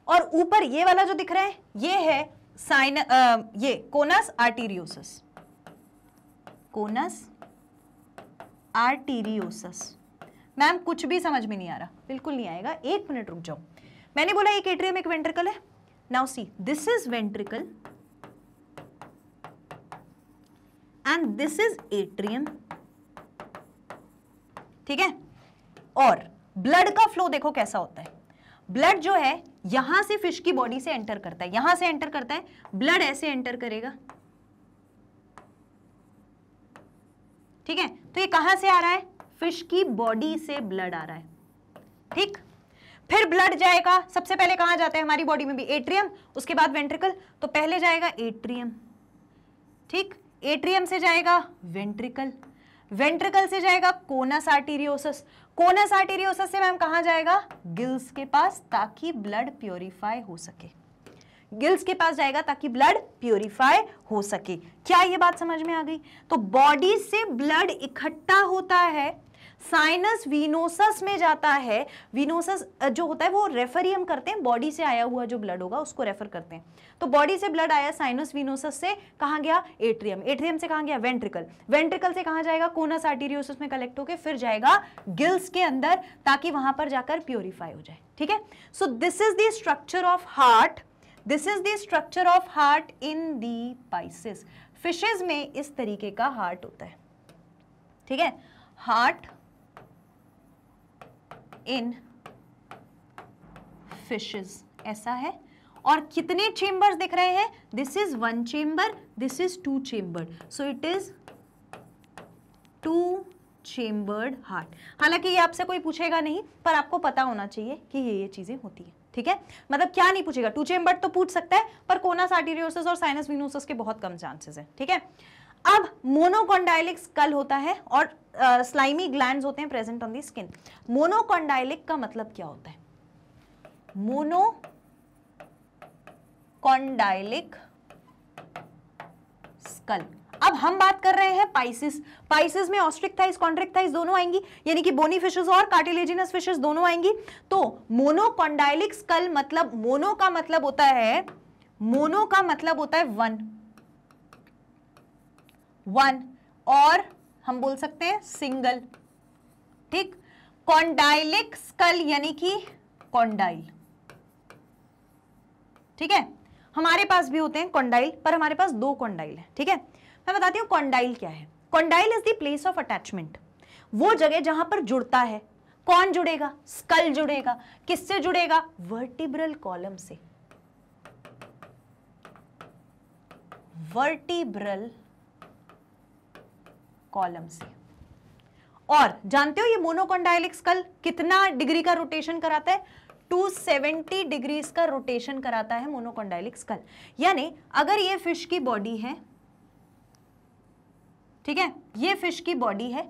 और ऊपर ये वाला जो दिख रहा है ये है साइन ये conus arteriosus conus arteriosus ma'am कुछ भी समझ में नहीं आ रहा बिल्कुल नहीं आएगा एक मिनट रुक जाओ मैंने बोला एक एट्रियम एक वेंट्रिकल है now see this is ventricle and this is atrium ठीक है और ब्लड का फ्लो देखो कैसा होता है ब्लड जो है यहां से फिश की बॉडी से एंटर करता है यहां से एंटर करता है ब्लड ऐसे एंटर करेगा ठीक है तो ये कहां से आ रहा है फिश की बॉडी से ब्लड आ रहा है ठीक फिर ब्लड जाएगा सबसे पहले कहां जाता है हमारी बॉडी में भी एट्रियम उसके बाद वेंट्रिकल तो पहले जाएगा एट्रियम ठीक एट्रियम से जाएगा वेंट्रिकल वेंट्रिकल से जाएगा कोनस आर्टीरियोसस कोनस आर्टीरियोसस से मैम कहा जाएगा गिल्स के पास ताकि ब्लड प्योरीफाई हो सके गिल्स के पास जाएगा ताकि ब्लड प्योरीफाई हो सके क्या ये बात समझ में आ गई तो बॉडी से ब्लड इकट्ठा होता है साइनस वीनोसस में जाता है वीनोसस जो होता है वो रेफर ही हम करते हैं बॉडी से आया हुआ जो ब्लड होगा उसको रेफर करते हैं तो बॉडी से ब्लड आया साइनस वीनोसस से कहाँ गया एट्रियम एट्रियम से कहाँ गया वेंट्रिकल वेंट्रिकल से कहाँ जाएगा कोनस आर्टीरियोसिस में कलेक्ट होकर फिर जाएगा गिल्स के अंदर ताकि वहां पर जाकर प्योरीफाई हो जाए ठीक है so this is the structure of heart this is the structure of heart in the Pisces fishes में इस तरीके का हार्ट होता है ठीक है हार्ट इन फिशेज ऐसा है और कितने चेंबर्स दिख रहे हैं this is one chamber this is two chamber so it is two chambered heart हालांकि ये आपसे कोई पूछेगा नहीं पर आपको पता होना चाहिए कि ये ये चीज़ें होती हैं ठीक है मतलब क्या नहीं पूछेगा टू चेम्बर तो पूछ सकता है पर कोनास आर्टीरियोसिस और साइनस विनोसिस के बहुत कम चांसेस है ठीक है अब मोनोकोंडाइलिक्स कल होता है और स्लाइमी uh, ग्लैंड्स होते हैं present on the skin monocondylic का मतलब क्या होता है मोनो कॉन्डाइलिक स्कल अब हम बात कर रहे हैं पाइसिस पाइसिस में कॉन्ट्रिक थाइस दोनों आएंगी यानी कि बोनी फिशेस और कार्टिलेजिनस फिशेस दोनों आएंगी तो मोनोकॉन्डाइलिक स्कल मतलब मोनो का मतलब होता है मोनो का मतलब होता है वन वन और हम बोल सकते हैं सिंगल ठीक कॉन्डाइलिक स्कल यानी कि कॉन्डाइल ठीक है हमारे पास भी होते हैं कॉन्डाइल पर हमारे पास दो कॉन्डाइल है ठीक है मैं बताती हूँ कॉन्डाइल क्या है condyle is the place of attachment वो जगह जहां पर जुड़ता है कौन जुड़ेगा स्कल जुड़ेगा किससे जुड़ेगा वर्टिब्रल कॉलम से वर्टिब्रल कॉलम से और जानते हो ये मोनोकॉन्डाइलिक स्कल कितना डिग्री का रोटेशन कराता है 270 डिग्रीज का रोटेशन कराता है मोनोकॉन्डाइलिक स्कल यानी अगर ये फिश की बॉडी है ठीक है ये फिश की बॉडी है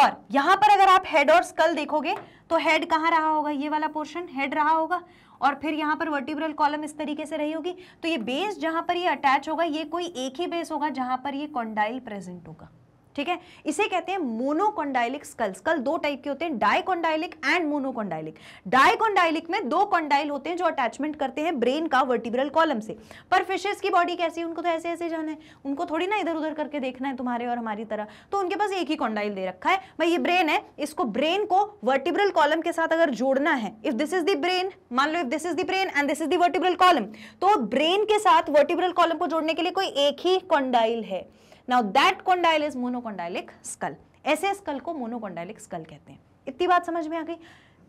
और यहां पर अगर आप हेड और स्कल देखोगे तो हेड कहाँ रहा होगा ये वाला पोर्शन हेड रहा होगा और फिर यहां पर वर्टिब्रल कॉलम इस तरीके से रही होगी तो ये बेस जहां पर ये अटैच होगा ये कोई एक ही बेस होगा जहां पर ये कॉन्डाइल प्रेजेंट होगा ठीक है इसे कहते हैं मोनोकोंडाइलिक स्कल स्कल दो टाइप के होते हैं डायकोंडाइलिक एंड मोनोकोंडाइलिक डायकोंडाइलिक में दो कॉन्डाइल होते हैं जो अटैचमेंट करते हैं ब्रेन का वर्टिब्रल कॉलम से पर फिशेस की बॉडी कैसी उनको तो ऐसे ऐसे जाना है उनको थोड़ी ना इधर उधर करके देखना है तुम्हारे और हमारी तरह तो उनके पास एक ही कॉन्डाइल दे रखा है भाई ये ब्रेन है इसको ब्रेन को वर्टिब्रल कॉलम के साथ अगर जोड़ना है if this is the brain मान लो if this is the brain and this is the vertebral column तो ब्रेन के साथ वर्टिब्रल कॉलम को जोड़ने के लिए कोई एक ही कॉन्डाइल है now that condyle is monocondylic skull ऐसे स्कल को मोनोकोंडाइलिक स्कल कहते हैं इतनी बात समझ में आ गई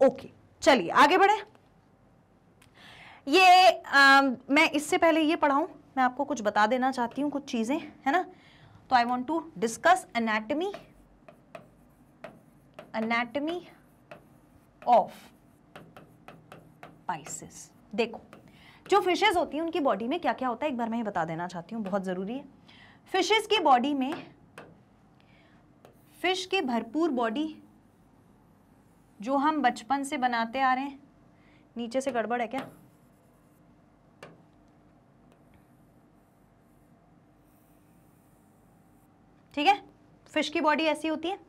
ओके चलिए आगे बढ़े ये आ, मैं इससे पहले ये पढ़ाऊं मैं आपको कुछ बता देना चाहती हूं कुछ चीज़ें है ना तो I want to discuss anatomy anatomy of pisces देखो जो फिशेज होती हैं उनकी बॉडी में क्या क्या होता है एक बार मैं ये बता देना चाहती हूँ बहुत ज़रूरी है फिशेस की बॉडी में फिश की भरपूर बॉडी जो हम बचपन से बनाते आ रहे हैं नीचे से गड़बड़ है क्या ठीक है फिश की बॉडी ऐसी होती है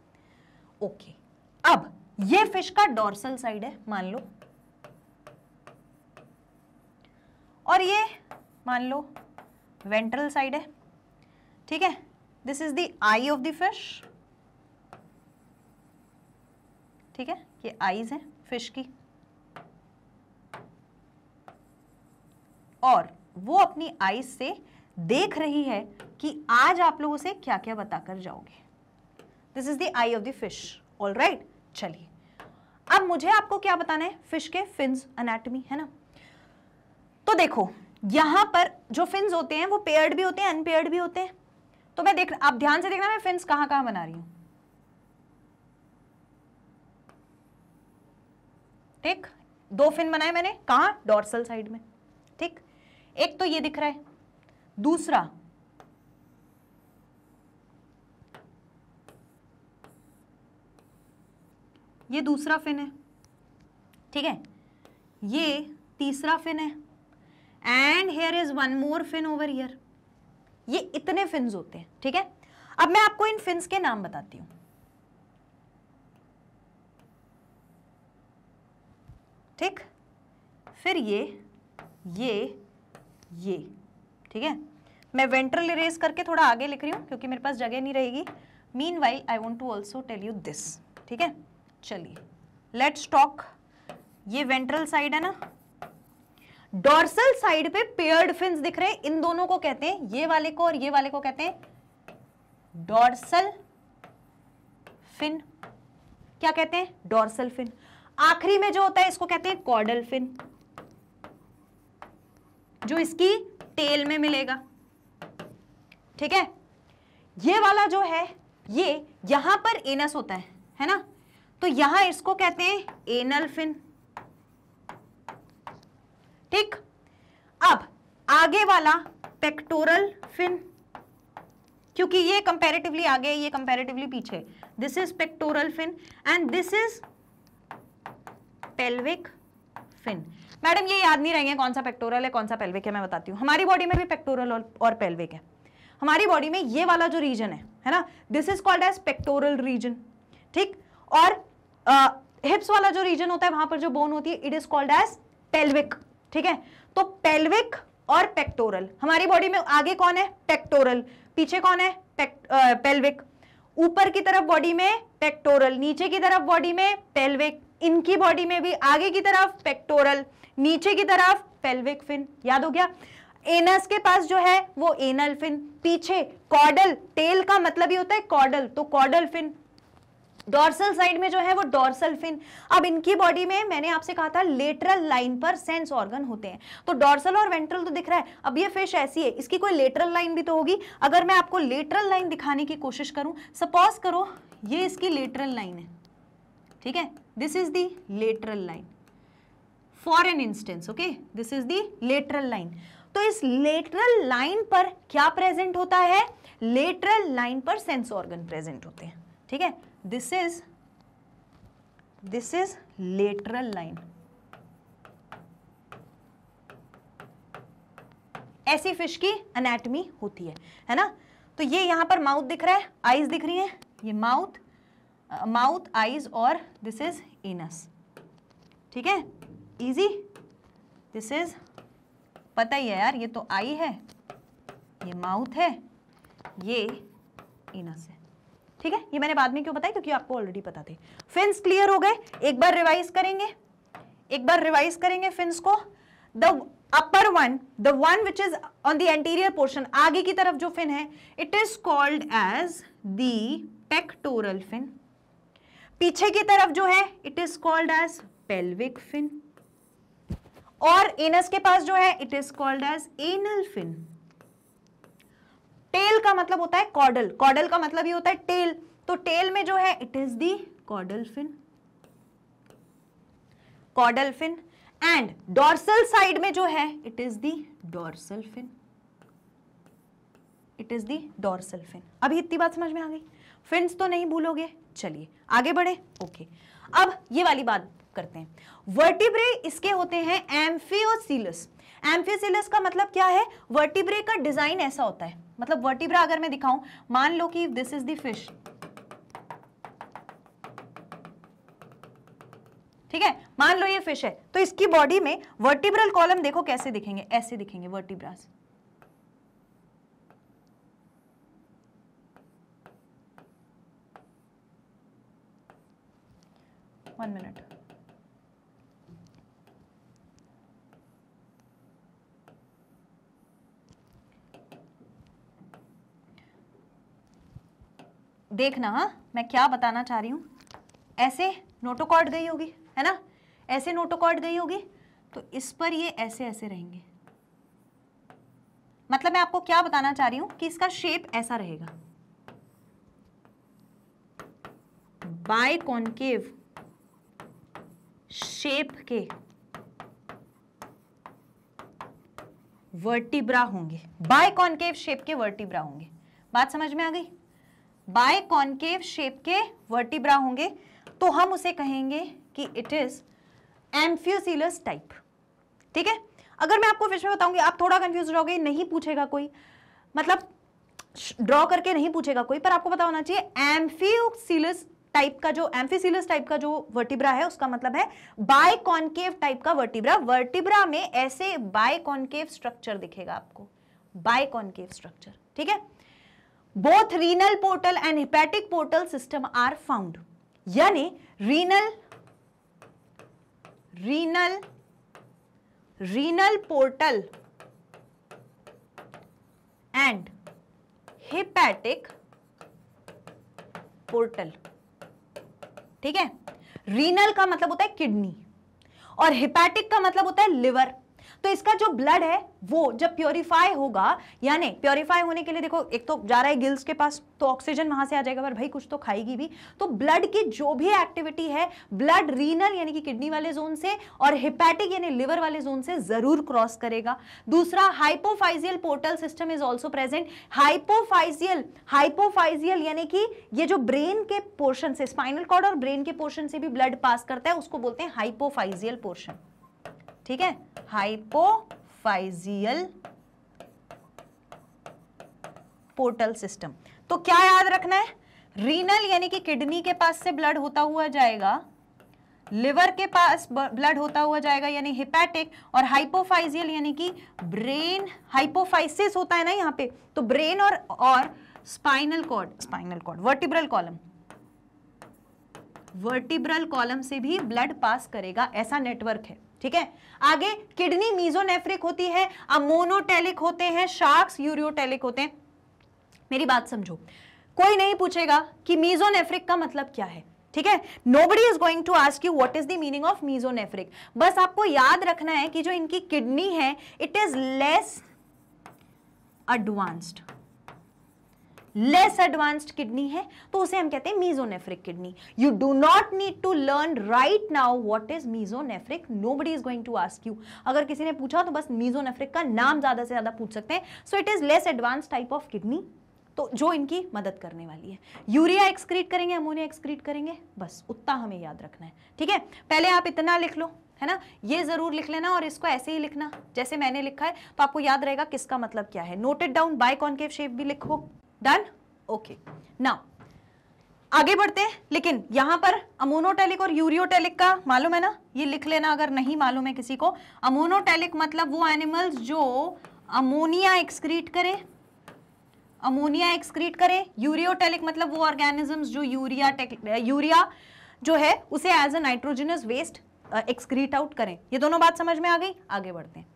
ओके अब ये फिश का डोर्सल साइड है मान लो और ये मान लो वेंट्रल साइड है ठीक है this is the eye of the fish ठीक है ये आईज है फिश की और वो अपनी आईज से देख रही है कि आज आप लोगों से क्या क्या बताकर जाओगे this is the eye of the fish all right चलिए अब मुझे आपको क्या बताना है फिश के फिंस अनाटमी है ना तो देखो यहां पर जो फिंस होते हैं वो पेयर्ड भी होते हैं अनपेयर्ड भी होते हैं तो मैं देख आप ध्यान से देखना मैं फिन्स कहां कहां बना रही हूं ठीक दो फिन बनाए मैंने कहा डॉर्सल साइड में ठीक एक तो ये दिख रहा है दूसरा ये दूसरा फिन है ठीक है ये तीसरा फिन है and here is one more fin over here ये इतने फिन्स होते हैं ठीक है अब मैं आपको इन फिन्स के नाम बताती हूं ठीक फिर ये ये ये ठीक है मैं वेंट्रल इरेज करके थोड़ा आगे लिख रही हूं क्योंकि मेरे पास जगह नहीं रहेगी meanwhile I want to also tell you this ठीक है चलिए लेट्स टॉक ये वेंट्रल साइड है ना डॉर्सल साइड पे पेयर्ड फिन दिख रहे हैं इन दोनों को कहते हैं ये वाले को और ये वाले को कहते हैं डॉर्सल फिन क्या कहते हैं डॉर्सल फिन आखिरी में जो होता है इसको कहते हैं कॉर्डल फिन जो इसकी टेल में मिलेगा ठीक है ये वाला जो है ये यहां पर एनस होता है है ना तो यहां इसको कहते हैं एनल फिन ठीक अब आगे वाला पेक्टोरल फिन क्योंकि ये कंपेरेटिवली आगे ये कंपेरेटिवली पीछे this is pectoral fin and this is pelvic fin madam ये याद नहीं रहेंगे कौन सा पेक्टोरल है कौन सा पेल्विक है मैं बताती हूँ हमारी बॉडी में भी पेक्टोरल और, पेल्विक है हमारी बॉडी में ये वाला जो रीजन है है ना this is called as pectoral region ठीक और हिप्स वाला जो रीजन होता है वहां पर जो बोन होती है it is called as pelvic ठीक है तो पेल्विक और पेक्टोरल हमारी बॉडी में आगे कौन है पेक्टोरल पीछे कौन है पेल्विक ऊपर की तरफ बॉडी में पेक्टोरल नीचे की तरफ बॉडी में पेल्विक इनकी बॉडी में भी आगे की तरफ पेक्टोरल नीचे की तरफ पेल्विक फिन याद हो गया एनस के पास जो है वो एनल फिन पीछे कॉडल टेल का मतलब ये होता है कॉडल तो कॉडल फिन डॉर्सल साइड में जो है वो डॉर्सल फिन अब इनकी बॉडी में मैंने आपसे कहा था लेटरल लाइन पर सेंस ऑर्गन होते हैं तो डॉर्सल और वेंट्रल तो दिख रहा है अब ये फिश ऐसी है इसकी कोई लेटरल लाइन भी तो होगी अगर मैं आपको लेटरल लाइन दिखाने की कोशिश करूं सपोज करो ये इसकी लेटरल लाइन है ठीक है this is the lateral line for an instance okay this is the lateral line तो इस लेटरल लाइन पर क्या प्रेजेंट होता है लेटरल लाइन पर सेंस ऑर्गन प्रेजेंट होते हैं ठीक है this is this is lateral line ऐसी फिश की अनाटमी होती है है ना तो ये यहां पर माउथ दिख रहा है आईज दिख रही है ये माउथ माउथ आईज और दिस इज इनस ठीक है इजी दिस इज पता ही है यार ये तो आई है ये माउथ है ये इनस है ठीक है ये मैंने बाद में क्यों बताया क्योंकि आपको ऑलरेडी पता थे फिंस क्लियर हो गए एक बार रिवाइज करेंगे एक बार रिवाइज करेंगे फिंस को the upper one the one which is on the anterior portion आगे की तरफ जो फिन है it is called as the pectoral fin पीछे की तरफ जो है it is called as pelvic fin और एनस के पास जो है it is called as anal fin tail का मतलब होता है कॉडल कॉडल का मतलब ये होता है टेल तो टेल में जो है it is the caudal fin caudal fin and dorsal side में जो है it is the dorsal fin it is the dorsal fin अभी इतनी बात समझ में आ गई फिन्स तो नहीं भूलोगे चलिए आगे बढ़े ओके okay. अब ये वाली बात करते हैं वर्टिब्रे इसके होते हैं एम्फियोसीलस एम्फीसिलस का मतलब क्या है वर्टिब्रे का डिजाइन ऐसा होता है मतलब वर्टिब्रा अगर मैं दिखाऊं मान लो कि दिस इज द फिश ठीक है मान लो ये फिश है तो इसकी बॉडी में वर्टिब्रल कॉलम देखो कैसे दिखेंगे ऐसे दिखेंगे वर्टिब्रास वन मिनट देखना हाँ मैं क्या बताना चाह रही हूँ ऐसे नोटोकॉर्ड गई होगी है ना ऐसे नोटोकॉर्ड गई होगी तो इस पर ये ऐसे ऐसे रहेंगे मतलब मैं आपको क्या बताना चाह रही हूँ कि इसका शेप ऐसा रहेगा बाय कॉन्केव शेप के वर्टिब्रा होंगे बाय कॉन्केव शेप के वर्टिब्रा होंगे बात समझ में आ गई बाय कॉन्केव शेप के वर्टिब्रा होंगे तो हम उसे कहेंगे कि इट इज एम्फ्यूसिलस टाइप ठीक है अगर मैं आपको विषय में बताऊंगी आप थोड़ा कंफ्यूज रहोगे नहीं पूछेगा कोई मतलब ड्रॉ करके नहीं पूछेगा कोई पर आपको पता होना चाहिए एम्फ्यूसिलस टाइप का जो एम्फीसिलस टाइप का जो वर्टिब्रा है उसका मतलब है बाय कॉन्केव टाइप का वर्टिब्रा वर्टिब्रा में ऐसे बाय कॉन्केव स्ट्रक्चर दिखेगा आपको बाय कॉन्केव स्ट्रक्चर ठीक है both renal portal and hepatic portal system are found यानी renal renal renal portal and hepatic portal ठीक है रीनल का मतलब होता है किडनी और हिपैटिक का मतलब होता है लिवर तो इसका जो ब्लड है वो जब प्योरीफाई होगा यानी प्योरीफाई होने के लिए देखो एक तो जा रहा है गिल्स के पास तो ऑक्सीजन वहां से आ जाएगा पर भाई कुछ तो खाएगी भी तो ब्लड की जो भी एक्टिविटी है ब्लड रीनल यानी कि किडनी वाले जोन से और हिपैटिक यानी लिवर वाले जोन से जरूर क्रॉस करेगा दूसरा hypophysial portal system is also present hypophysial hypophysial यानी कि ये जो ब्रेन के पोर्शन से स्पाइनल कॉर्ड और ब्रेन के पोर्शन से भी ब्लड पास करता है उसको बोलते हैं हाइपोफाइजियल पोर्शन ठीक है हाइपोफाइजियल पोर्टल सिस्टम तो क्या याद रखना है रीनल यानी कि किडनी के पास से ब्लड होता हुआ जाएगा लिवर के पास ब्लड होता हुआ जाएगा यानी हिपैटिक और हाइपोफाइजियल यानी कि ब्रेन हाइपोफाइसिस होता है ना यहां पे तो ब्रेन और और spinal cord spinal cord vertebral column vertebral column से भी ब्लड पास करेगा ऐसा नेटवर्क है ठीक है आगे किडनी मीजोनेफ्रिक होती है अमोनोटेलिक होते हैं शार्क्स यूरियोटेलिक होते हैं मेरी बात समझो कोई नहीं पूछेगा कि मीजोनेफ्रिक का मतलब क्या है ठीक है nobody is going to ask you what is the meaning of mesonephric बस आपको याद रखना है कि जो इनकी किडनी है it is less advanced less advanced kidney है तो उसे हम कहते हैं mesonephric kidney you do not need to learn right now what is mesonephric nobody is going to ask you अगर किसी ने पूछा तो बस मीजोनेफ्रिक का नाम ज्यादा से ज्यादा पूछ सकते हैं so it is less advance type of kidney तो जो इनकी मदद करने वाली है यूरिया एक्सक्रीट करेंगे अमोनिया एक्सक्रीट करेंगे बस उतना हमें याद रखना है ठीक है पहले आप इतना लिख लो है ना ये ज़रूर लिख लेना और इसको ऐसे ही लिखना जैसे मैंने लिखा है तो आपको याद रहेगा किसका मतलब क्या है noted down biconcave shape भी लिखो डन ओके नाउ आगे बढ़ते हैं लेकिन यहां पर अमोनोटेलिक और यूरियोटेलिक का मालूम है ना ये लिख लेना अगर नहीं मालूम है किसी को अमोनोटेलिक मतलब वो एनिमल्स जो अमोनिया एक्सक्रीट करें अमोनिया एक्सक्रीट करें यूरियोटेलिक मतलब वो ऑर्गेनिजम्स जो यूरिया यूरिया जो है उसे as a nitrogenous waste excrete out करें ये दोनों बात समझ में आ गई आगे बढ़ते हैं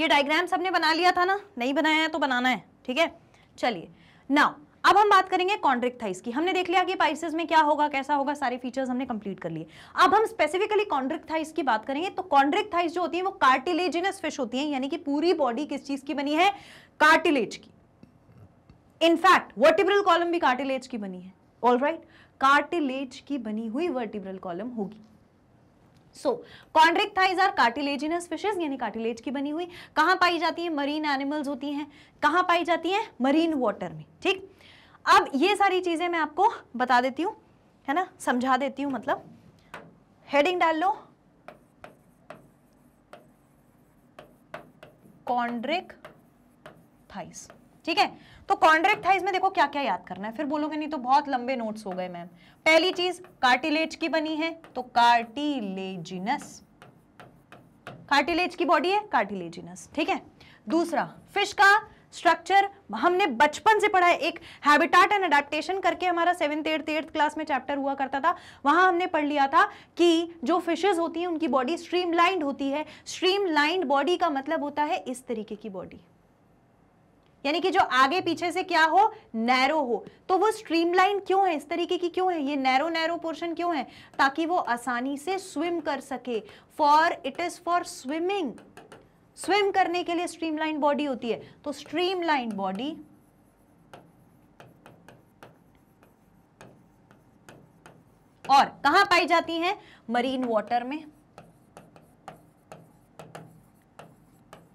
ये डायग्राम सबने बना लिया था ना नहीं बनाया है तो बनाना है ठीक है चलिए नाउ अब हम बात करेंगे कॉन्ड्रिकथाइस की हमने देख लिया कि पाइसिस में क्या होगा कैसा होगा सारे फीचर्स हमने कंप्लीट कर लिए अब हम स्पेसिफिकली कॉन्ड्रिकथाइस की बात करेंगे तो कॉन्ड्रिकथाइस जो होती है वो कार्टिलेजिनस फिश होती है यानी कि पूरी बॉडी किस चीज की बनी है कार्टिलेज की इनफैक्ट वर्टिब्रल कॉलम भी कार्टिलेज की बनी है ऑल राइट कार्टिलेज की बनी हुई वर्टिब्रल कॉलम होगी so chondrichthyes are cartilaginous fishes यानी कार्टिलेज की बनी हुई कहाँ पाई जाती है मरीन एनिमल्स होती हैं कहाँ पाई जाती हैं मरीन वाटर में ठीक अब ये सारी चीज़ें मैं आपको बता देती हूँ है ना समझा देती हूँ मतलब हेडिंग डाल लो कॉन्ड्रिक थाइस ठीक है तो कॉन्ड्रेक्ट था इसमें देखो क्या क्या याद करना है फिर बोलोगे नहीं तो बहुत लंबे नोट्स हो गए मैम पहली चीज कार्टिलेज की बनी है तो कार्टिलेजिनस कार्टिलेज की बॉडी है कार्टिलेजिनस ठीक है दूसरा फिश का स्ट्रक्चर हमने बचपन से पढ़ा है एक हैबिटाट एंड अडेप्टेशन करके हमारा सेवेंथ एट्थ एट्थ क्लास में चैप्टर हुआ करता था वहां हमने पढ़ लिया था कि जो फिशेज होती हैं उनकी बॉडी स्ट्रीमलाइंड होती है स्ट्रीमलाइंड बॉडी का मतलब होता है इस तरीके की बॉडी यानी कि जो आगे पीछे से क्या हो नैरो हो तो वो स्ट्रीमलाइन क्यों है इस तरीके की क्यों है ये नैरो नैरो पोर्शन क्यों है ताकि वो आसानी से स्विम कर सके for it is for swimming swim करने के लिए स्ट्रीमलाइन बॉडी होती है तो स्ट्रीमलाइन बॉडी और कहां पाई जाती है मरीन वाटर में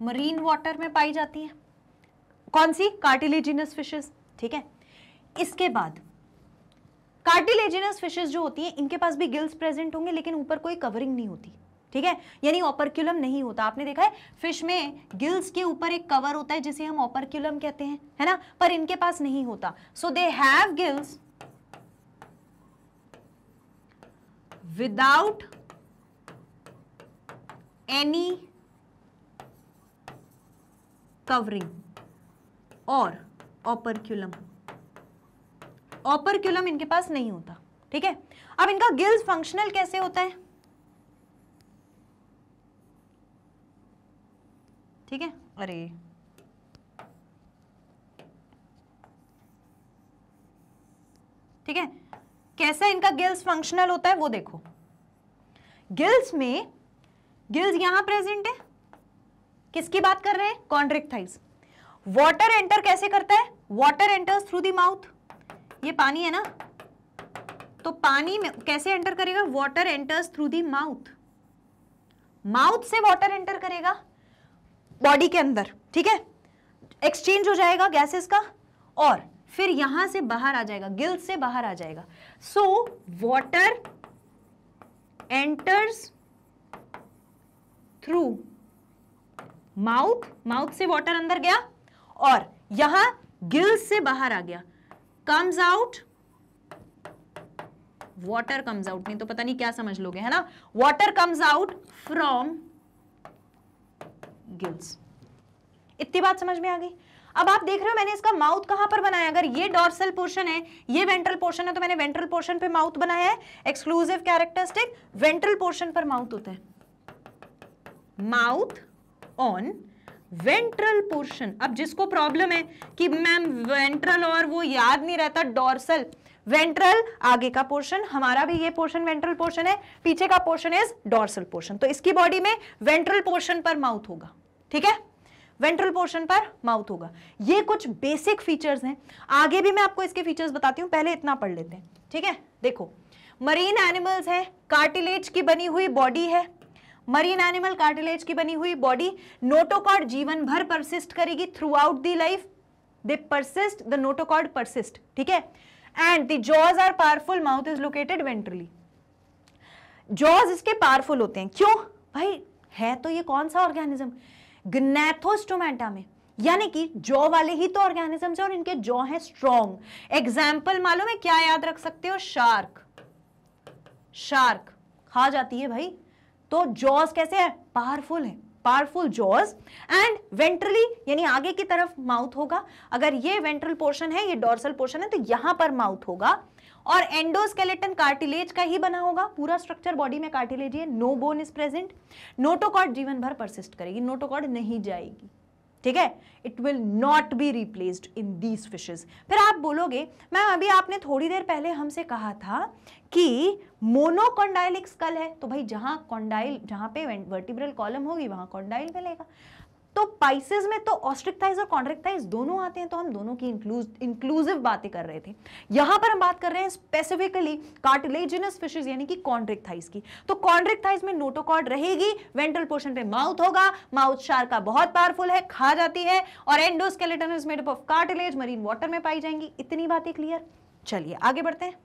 मरीन वाटर में पाई जाती है कौन सी कार्टिलेजिनस फिशेस ठीक है इसके बाद कार्टिलेजिनस फिशेस जो होती हैं इनके पास भी गिल्स प्रेजेंट होंगे लेकिन ऊपर कोई कवरिंग नहीं होती ठीक है यानी ऑपरक्यूलम नहीं होता आपने देखा है फिश में गिल्स के ऊपर एक कवर होता है जिसे हम ऑपरक्यूलम कहते हैं है ना पर इनके पास नहीं होता so they have gills without any covering और ऑपरक्यूलम ऑपरक्यूलम इनके पास नहीं होता ठीक है अब इनका गिल्स फंक्शनल कैसे होता है ठीक है अरे ठीक है कैसा इनका गिल्स फंक्शनल होता है वो देखो गिल्स में गिल्स यहां प्रेजेंट है किसकी बात कर रहे हैं कॉन्ड्रेक्टाइज वाटर एंटर कैसे करता है water enters through the mouth ये पानी है ना तो पानी में कैसे एंटर करेगा water enters through the mouth mouth से वाटर एंटर करेगा बॉडी के अंदर ठीक है एक्सचेंज हो जाएगा गैसेस का और फिर यहां से बाहर आ जाएगा गिल्स से बाहर आ जाएगा so water enters through mouth mouth से वाटर अंदर गया और यहां गिल्स से बाहर आ गया comes out water comes out नहीं तो पता नहीं क्या समझ लोगे है ना water comes out from gills इतनी बात समझ में आ गई अब आप देख रहे हो मैंने इसका माउथ कहां पर बनाया अगर ये डॉर्सल पोर्शन है ये वेंट्रल पोर्शन है तो मैंने वेंट्रल पोर्शन पे माउथ बनाया है एक्सक्लूसिव कैरेक्टरिस्टिक वेंट्रल पोर्शन पर माउथ होता है माउथ ऑन वेंट्रल पोर्शन अब जिसको प्रॉब्लम है कि मैम वेंट्रल और वो याद नहीं रहता डॉर्सल वेंट्रल आगे का पोर्शन हमारा भी ये पोर्शन वेंट्रल पोर्शन है पीछे का पोर्शन इज डॉर्सल पोर्शन तो इसकी बॉडी में वेंट्रल पोर्शन पर माउथ होगा ठीक है वेंट्रल पोर्शन पर माउथ होगा ये कुछ बेसिक फीचर्स हैं आगे भी मैं आपको इसके फीचर्स बताती हूँ पहले इतना पढ़ लेते हैं ठीक है देखो मरीन एनिमल्स है कार्टिलेज की बनी हुई बॉडी है मरीन एनिमल कार्टिलेज की बनी हुई बॉडी नोटोकॉर्ड जीवन भर परसिस्ट करेगी throughout the life they persist the notochord persist ठीक है and the jaws are powerful mouth is located ventrally jaws इसके पावरफुल होते हैं क्यों भाई है तो ये कौन सा ऑर्गेनिज्म ग्नेथोस्टोमेटा में यानी कि जॉ वाले ही तो ऑर्गेनिजम्स हैं और इनके जॉ हैं स्ट्रॉन्ग एग्जाम्पल मालूम है क्या याद रख सकते हो शार्क शार्क खा जाती है भाई तो जॉज कैसे है पावरफुल है पावरफुल जॉज एंड वेंट्रली यानी आगे की तरफ माउथ होगा अगर ये वेंट्रल पोर्शन है ये डोर्सल पोर्शन है तो यहां पर माउथ होगा और एंडोस्केलेटन कार्टिलेज का ही बना होगा पूरा स्ट्रक्चर बॉडी में कार्टिलेज है no bone is present notochord जीवन भर परसिस्ट करेगी नोटोकॉर्ड नहीं जाएगी ठीक है it will not be replaced in these fishes फिर आप बोलोगे मैम अभी आपने थोड़ी देर पहले हमसे कहा था कि मोनोकोंडाइल एक स्कल है तो भाई जहां कॉन्डाइल जहां पे वर्टिब्रल कॉलम होगी वहां कॉन्डाइल मिलेगा तो पाइसेस में तो ऑस्ट्रिक्थाइज और कॉन्ट्रेक्टाइज दोनों आते हैं तो हम दोनों की इंक्लूसिव बातें कर रहे थे यहां पर हम बात कर रहे हैं स्पेसिफिकली कार्टिलेजिनस फिशेज यानी कि कॉन्ट्रेक्टाइज की तो कॉन्ट्रेक्टाइज में नोटोकॉर्ड रहेगी वेंट्रल पोर्शन पे माउथ होगा माउथ शार का बहुत पावरफुल है खा जाती है और endoskeleton is made up of cartilage marine water में पाई जाएंगी इतनी बातें क्लियर चलिए आगे बढ़ते हैं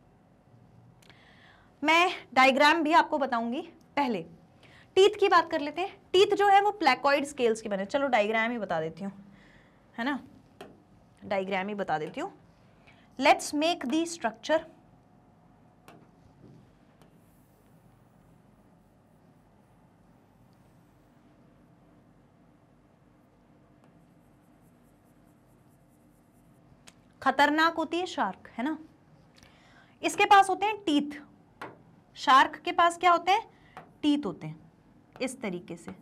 मैं डायग्राम भी आपको बताऊंगी पहले टीथ की बात कर लेते हैं टीथ जो है वो प्लेकॉइड स्केल्स की बने चलो डाइग्राम ही बता देती हूँ है ना डाइग्राम ही बता देती हूँ लेट्स मेक दी स्ट्रक्चर खतरनाक होती है शार्क है ना इसके पास होते हैं टीथ शार्क के पास क्या होते हैं टीथ होते हैं इस तरीके से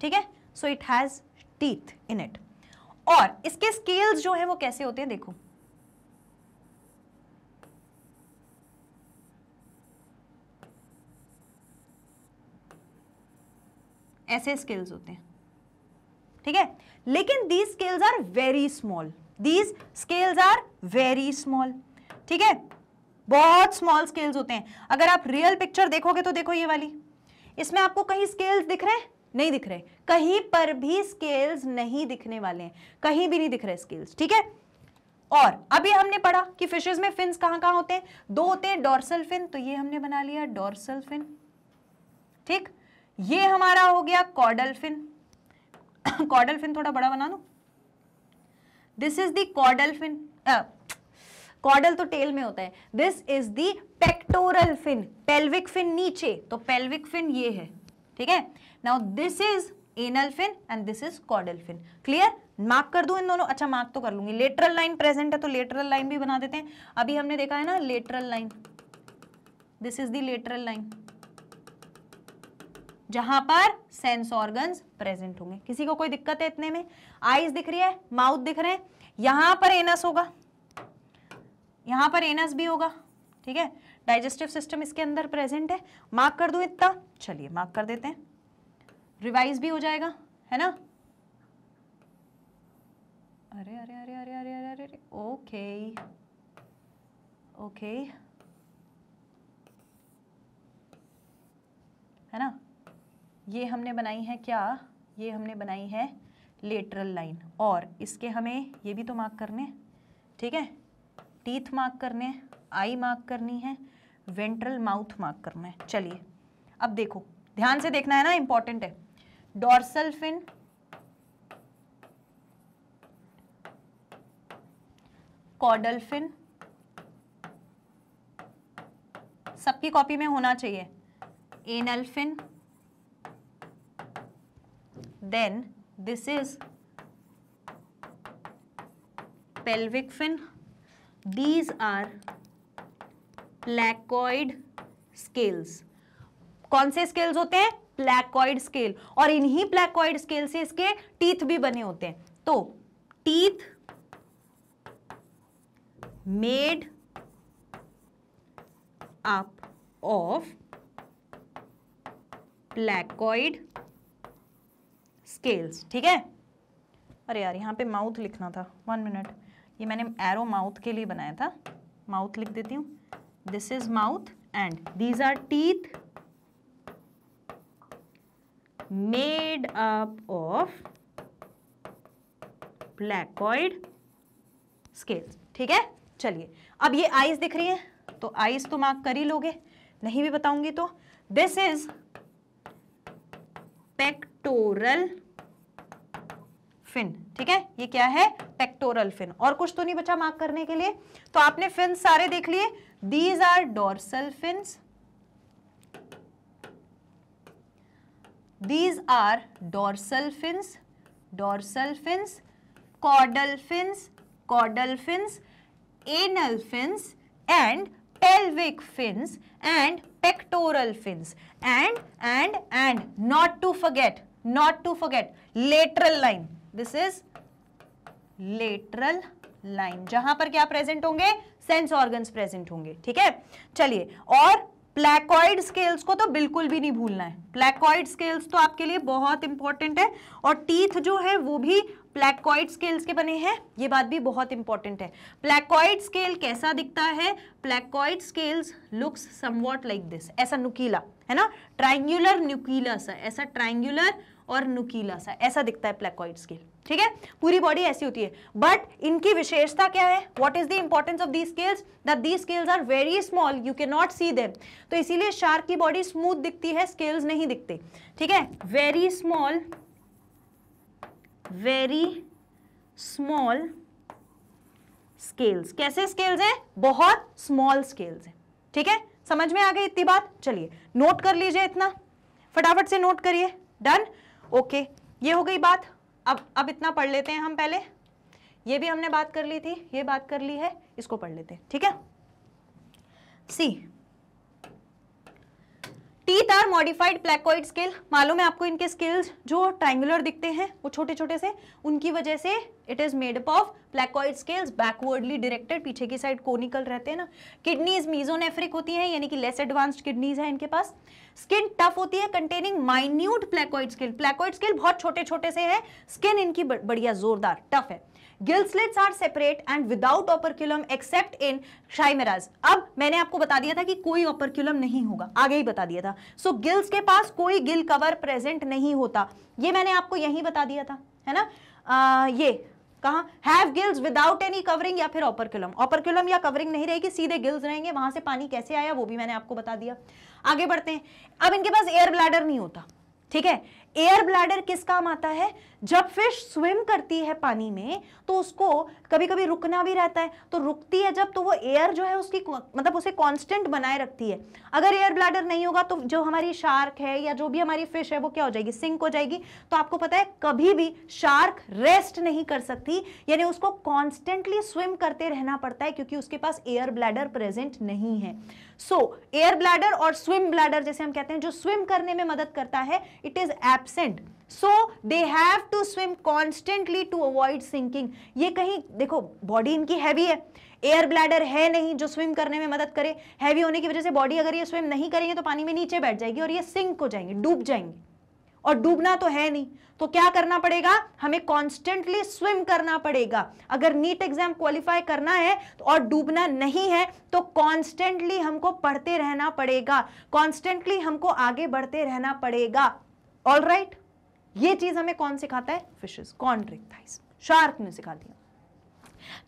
ठीक है so it has teeth in it और इसके स्केल्स जो है वो कैसे होते हैं देखो ऐसे स्केल्स होते हैं ठीक है लेकिन these scales are very small these scales are very small ठीक है बहुत स्मॉल स्केल्स होते हैं अगर आप रियल पिक्चर देखोगे तो देखो ये वाली इसमें आपको कहीं स्केल्स दिख रहे हैं नहीं दिख रहे कहीं पर भी स्केल्स नहीं दिखने वाले हैं कहीं भी नहीं दिख रहे स्केल्स ठीक है और अभी हमने पढ़ा कि फिशेज में फिन्स कहां कहां होते हैं दो होते हैं डोरसल फिन तो ये हमने बना लिया डोरसल फिन ठीक ये हमारा हो गया कॉडल फिन कॉडल फिन थोड़ा बड़ा बना लो this is the fin caudal तो टेल में होता है this is the pectoral fin pelvic fin नीचे तो पेल्विक फिन ये है ठीक है now this is anal fin and this is caudal fin clear mark कर दू इन दोनों अच्छा मार्क तो कर लूंगी लेटरल लाइन प्रेजेंट है तो लेटरल लाइन भी बना देते हैं अभी हमने देखा है ना lateral line this is the lateral line जहां पर सेंस ऑर्गन्स प्रेजेंट होंगे किसी को कोई दिक्कत है इतने में आईज दिख रही है माउथ दिख रहे हैं यहां पर एनस होगा यहाँ पर एनस भी होगा ठीक है डाइजेस्टिव सिस्टम इसके अंदर प्रेजेंट है मार्क कर दूँ इतना चलिए मार्क कर देते हैं रिवाइज भी हो जाएगा है ना अरे अरे अरे अरे अरे अरे अरे, अरे ओके ओके है ना ये हमने बनाई है क्या ये हमने बनाई है लेटरल लाइन और इसके हमें ये भी तो मार्क करने ठीक है टीथ मार्क करने हैं आई मार्क करनी है वेंट्रल माउथ मार्क करना है चलिए अब देखो ध्यान से देखना है ना इंपॉर्टेंट है डॉर्सल फिन कॉडल फिन सबकी कॉपी में होना चाहिए anal fin then this is pelvic fin these are placoid scales कौन से स्केल्स होते हैं प्लैकॉइड स्केल और इन्हीं प्लैकॉइड स्केल से इसके टीथ भी बने होते हैं तो teeth made up of placoid scales ठीक है अरे यार यहां पे माउथ लिखना था वन मिनट ये मैंने एरो माउथ के लिए बनाया था माउथ लिख देती हूँ this is mouth and these are teeth made up of placoid scales ठीक है चलिए अब ये आईज दिख रही है तो आईज तो मार्क कर ही लोगे नहीं भी बताऊंगी तो दिस इज पेक्टोरल फिन ठीक है ये क्या है पेक्टोरल फिन और कुछ तो नहीं बचा मार्क करने के लिए तो आपने फिन सारे देख लिए these are dorsal fin these are dorsal fin dorsal fin caudal fin caudal fin anal fin and pelvic fin and pectoral fin and and and not to forget not to forget lateral line this is lateral line जहां पर क्या present होंगे sense organs present होंगे ठीक है चलिए और प्लैकॉइड scales को तो बिल्कुल भी नहीं भूलना है प्लैकॉइड स्केल्स तो आपके लिए बहुत इंपॉर्टेंट है और टीथ जो है वो भी प्लैकॉइड स्केल्स के बने हैं ये बात भी बहुत इंपॉर्टेंट है प्लैकॉइड स्केल कैसा दिखता है placoid scales looks somewhat like this ऐसा नुकीला है ना ट्राइंगुलर न्यूकीला सा ऐसा ट्राइंगुलर और नुकीला सा ऐसा दिखता है प्लैकॉइड स्केल ठीक है पूरी बॉडी ऐसी होती है बट इनकी विशेषता क्या है what is the importance of the scales that the scales are very small you can not see them तो इसीलिए शार्क की बॉडी स्मूथ दिखती है स्केल्स नहीं दिखते ठीक है very small very small scales कैसे स्केल्स हैं बहुत स्मॉल स्केल्स हैं ठीक है समझ में आ गई इतनी बात चलिए नोट कर लीजिए इतना फटाफट से नोट करिए डन ओके ये हो गई बात अब अब इतना पढ़ लेते हैं हम पहले ये भी हमने बात कर ली थी ये बात कर ली है इसको पढ़ लेते हैं ठीक है see teeth are modified placoid scale मालूम है आपको इनके स्किल्स जो ट्राइंगुलर दिखते हैं वो छोटे छोटे से उनकी वजह से it is made up of placoid scales backwardly directed पीछे की साइड कोनिकल रहते हैं ना किडनीज मीजोनेफ्रिक होती हैं यानी कि लेस एडवांस्ड किडनीज है इनके पास स्किन टफ होती है containing minute placoid scale placoid scale बहुत छोटे छोटे से है स्किन इनकी बढ़िया जोरदार टफ है gill slits are separate and without operculum except in chimaeras अब मैंने आपको बता दिया था कि कोई ऑपरक्यूलम नहीं होगा आगे ही बता दिया था सो so, गिल्स के पास कोई गिल कवर प्रेजेंट नहीं होता ये मैंने आपको यही बता दिया था है ना आ, ये कहा have gills without any covering या फिर ऑपरक्यूलम ऑपरक्यूलम या कवरिंग नहीं रहेगी सीधे गिल्स रहेंगे वहां से पानी कैसे आया वो भी मैंने आपको बता दिया आगे बढ़ते हैं अब इनके पास एयर ब्लैडर नहीं होता ठीक है एयर ब्लैडर किस काम आता है जब फिश स्विम करती है पानी में तो उसको कभी कभी रुकना भी रहता है तो रुकती है जब तो वो एयर जो है उसकी मतलब उसे कांस्टेंट बनाए रखती है अगर एयर ब्लैडर नहीं होगा तो जो हमारी शार्क है या जो भी हमारी फिश है वो क्या हो जाएगी सिंक हो जाएगी तो आपको पता है कभी भी शार्क रेस्ट नहीं कर सकती यानी उसको कॉन्स्टेंटली स्विम करते रहना पड़ता है क्योंकि उसके पास एयर ब्लैडर प्रेजेंट नहीं है सो एयर ब्लैडर और स्विम ब्लैडर जैसे हम कहते हैं जो स्विम करने में मदद करता है इट इज एप absent. So they have to swim constantly to avoid sinking. ये कहीं देखो body इनकी heavy है एयर ब्लैडर है नहीं जो स्विम करने में मदद करे हैवी होने की वजह से बॉडी अगर ये स्विम नहीं करेंगे तो पानी में नीचे बैठ जाएगी और ये सिंक हो जाएंगे डूब जाएंगे और डूबना तो है नहीं तो क्या करना पड़ेगा हमें कॉन्स्टेंटली स्विम करना पड़ेगा अगर नीट एग्जाम क्वालिफाई करना है तो और डूबना नहीं है तो कॉन्स्टेंटली हमको पढ़ते रहना पड़ेगा कॉन्स्टेंटली हमको आगे बढ़ते रहना पड़ेगा ऑल राइट ये चीज हमें कौन सिखाता है फिशेस कौन रिक्थाइस शार्क ने सिखा दिया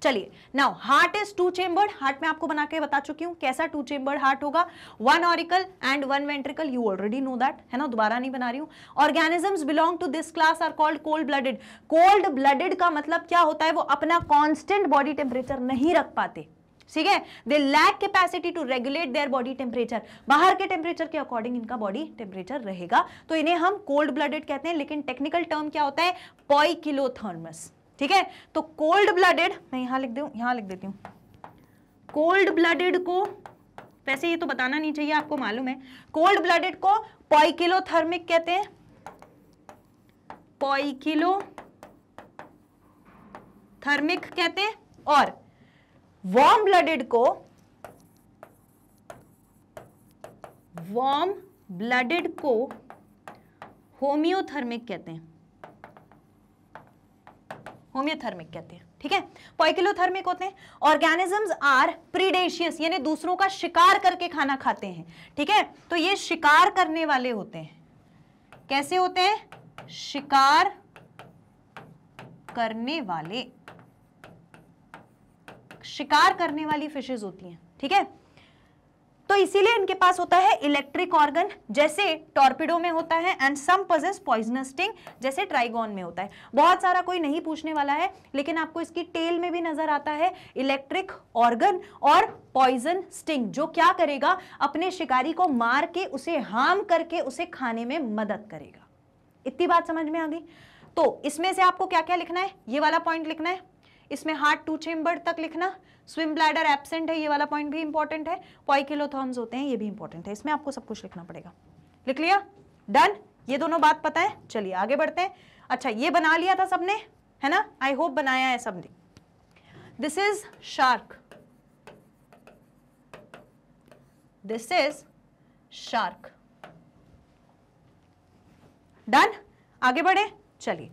चलिए now heart is two chambered heart में आपको बना के बता चुकी हूं कैसा टू चेम्बर्ड हार्ट होगा one auricle and one ventricle you already know that है ना दोबारा नहीं बना रही हूं organisms belong to this class are called cold blooded cold blooded का मतलब क्या होता है वो अपना कॉन्स्टेंट बॉडी टेम्परेचर नहीं रख पाते ठीक है they lack capacity to regulate their body temperature बाहर के टेम्परेचर के अकॉर्डिंग इनका बॉडी टेम्परेचर रहेगा तो इन्हें हम कोल्ड ब्लडेड कहते हैं लेकिन टेक्निकल टर्म क्या होता है पॉइकिलोथर्मस ठीक है तो कोल्ड ब्लडेड मैं यहां लिख दू यहां लिख देती हूँ कोल्ड ब्लडेड को वैसे ये तो बताना नहीं चाहिए आपको मालूम है कोल्ड ब्लडेड को पॉइकिलोथर्मिक कहते हैं पॉइकिलो थर्मिक कहते हैं और वार्म ब्लडेड को वार्म ब्लडेड को होमियोथर्मिक कहते हैं होमियोथर्मिक कहते हैं ठीक है पॉइकिलोथर्मिक होते हैं ऑर्गेनिजम्स आर प्रीडेशियस यानी दूसरों का शिकार करके खाना खाते हैं ठीक है तो ये शिकार करने वाले होते हैं कैसे होते हैं शिकार करने वाले शिकार करने वाली फिशेज होती हैं ठीक है तो इसीलिए इनके पास होता है इलेक्ट्रिक ऑर्गन जैसे टॉर्पिडो में होता है and some possess poisonous sting जैसे ट्राइगोन में होता है बहुत सारा कोई नहीं पूछने वाला है लेकिन आपको इसकी टेल में भी नजर आता है इलेक्ट्रिक ऑर्गन और पॉइजन स्टिंग जो क्या करेगा अपने शिकारी को मार के उसे हार्म करके उसे खाने में मदद करेगा इतनी बात समझ में आ गई तो इसमें से आपको क्या क्या लिखना है ये वाला पॉइंट लिखना है इसमें हार्ट टू चेम्बर तक लिखना स्विम ब्लैडर एबसेंट है ये वाला पॉइंट भी इंपॉर्टेंट है पॉइकिलोथॉर्म्स होते हैं ये भी इंपॉर्टेंट है इसमें आपको सब कुछ लिखना पड़ेगा लिख लिया डन ये दोनों बात पता है चलिए आगे बढ़ते हैं अच्छा ये बना लिया था सबने है ना आई होप बनाया है सबने this is shark this is shark done आगे बढ़े चलिए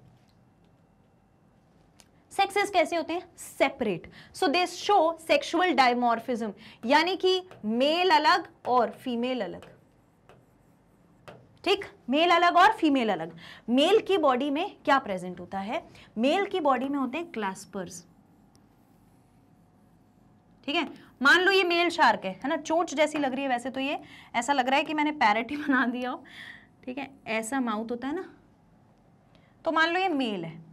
सेक्सेस कैसे होते हैं separate so they show sexual dimorphism यानी कि मेल अलग और फीमेल अलग ठीक मेल अलग और फीमेल अलग मेल की बॉडी में क्या प्रेजेंट होता है मेल की बॉडी में होते हैं क्लास्पर्स ठीक है मान लो ये मेल शार्क है है ना चोंच जैसी लग रही है वैसे तो ये ऐसा लग रहा है कि मैंने पैरेट ही बना दिया हो ठीक है ऐसा माउथ होता है ना तो मान लो ये मेल है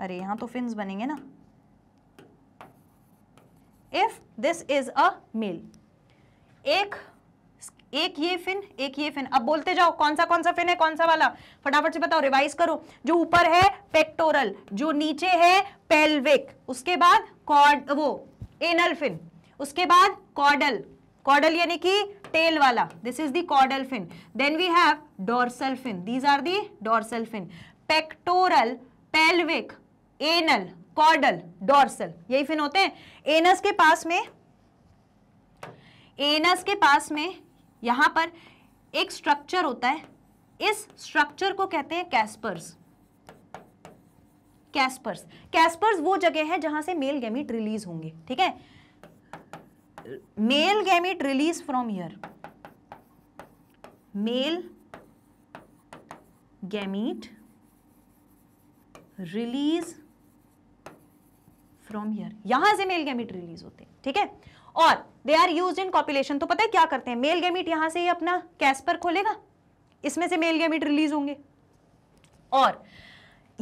अरे यहां तो फिन्स बनेंगे ना if this is a male एक एक ये फिन एक ये फिन अब बोलते जाओ कौन सा कौन सा फिन है कौन सा वाला फटाफट से बताओ रिवाइज करो जो ऊपर है पेक्टोरल जो नीचे है पेल्विक उसके बाद कॉर्ड वो एनल फिन उसके बाद कॉडल कॉडल यानी कि टेल वाला this is the fin then we have dorsal fin these are the dorsal fin pectoral pelvic anal caudal dorsal यही फिन होते हैं एनस के पास में एनस के पास में यहां पर एक स्ट्रक्चर होता है इस स्ट्रक्चर को कहते हैं कैस्पर्स कैस्पर्स कैस्पर्स वो जगह है जहां से मेल गैमिट रिलीज होंगे ठीक है male gamete release from here male gamete release from here यहां से मेल गैमिट रिलीज होते हैं ठीक है और they are use in copulation तो पता है क्या करते हैं मेल गैमिट यहां से ही अपना कैस्पर खोलेगा इसमें से मेल गैमिट रिलीज होंगे और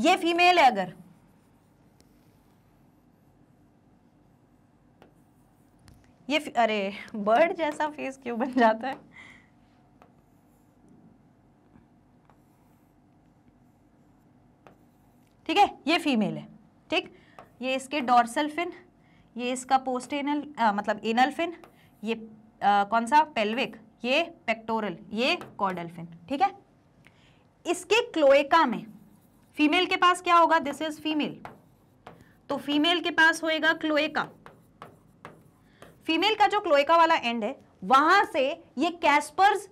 ये फीमेल है अगर ये अरे बर्ड जैसा फेस क्यों बन जाता है ठीक है ये फीमेल है ये इसके डॉर्सल फिन ये इसका पोस्ट एनल आ, मतलब एनल फिन ये आ, कौन सा पेल्विक ये पेक्टोरल ये कॉर्डल फिन ठीक है इसके क्लोएका में फीमेल के पास क्या होगा दिस इज फीमेल तो फीमेल के पास होएगा क्लोएका फीमेल का जो क्लोएका वाला एंड है वहां से ये कैस्पर्स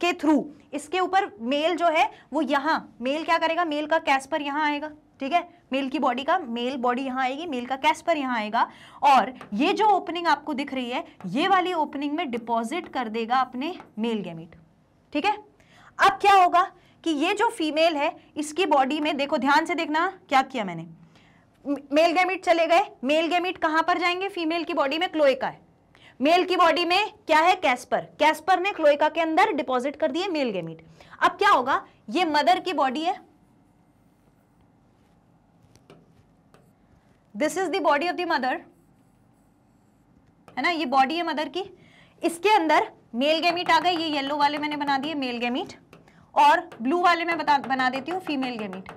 के थ्रू इसके ऊपर मेल जो है वो यहां मेल क्या करेगा मेल का कैस्पर यहां आएगा ठीक है मेल की बॉडी का मेल बॉडी यहां आएगी मेल का कैस्पर यहां आएगा और ये जो ओपनिंग आपको दिख रही है ये वाली ओपनिंग में डिपॉजिट कर देगा अपने मेल गैमिट ठीक है अब क्या होगा कि ये जो फीमेल है इसकी बॉडी में देखो ध्यान से देखना क्या किया मैंने मेल गैमिट चले गए मेल गैमिट कहां पर जाएंगे फीमेल की बॉडी में क्लोएका है मेल की बॉडी में क्या है कैस्पर कैस्पर ने क्लोएका के अंदर डिपॉजिट कर दिए मेल गैमिट अब क्या होगा ये मदर की बॉडी है this is body of the mother है ना ये बॉडी है मदर की इसके अंदर मेल गेमिट आ गए ये येलो वाले मैंने बना दिए मेल गेमिट और ब्लू वाले मैं बता बना देती हूँ फीमेल गेमिट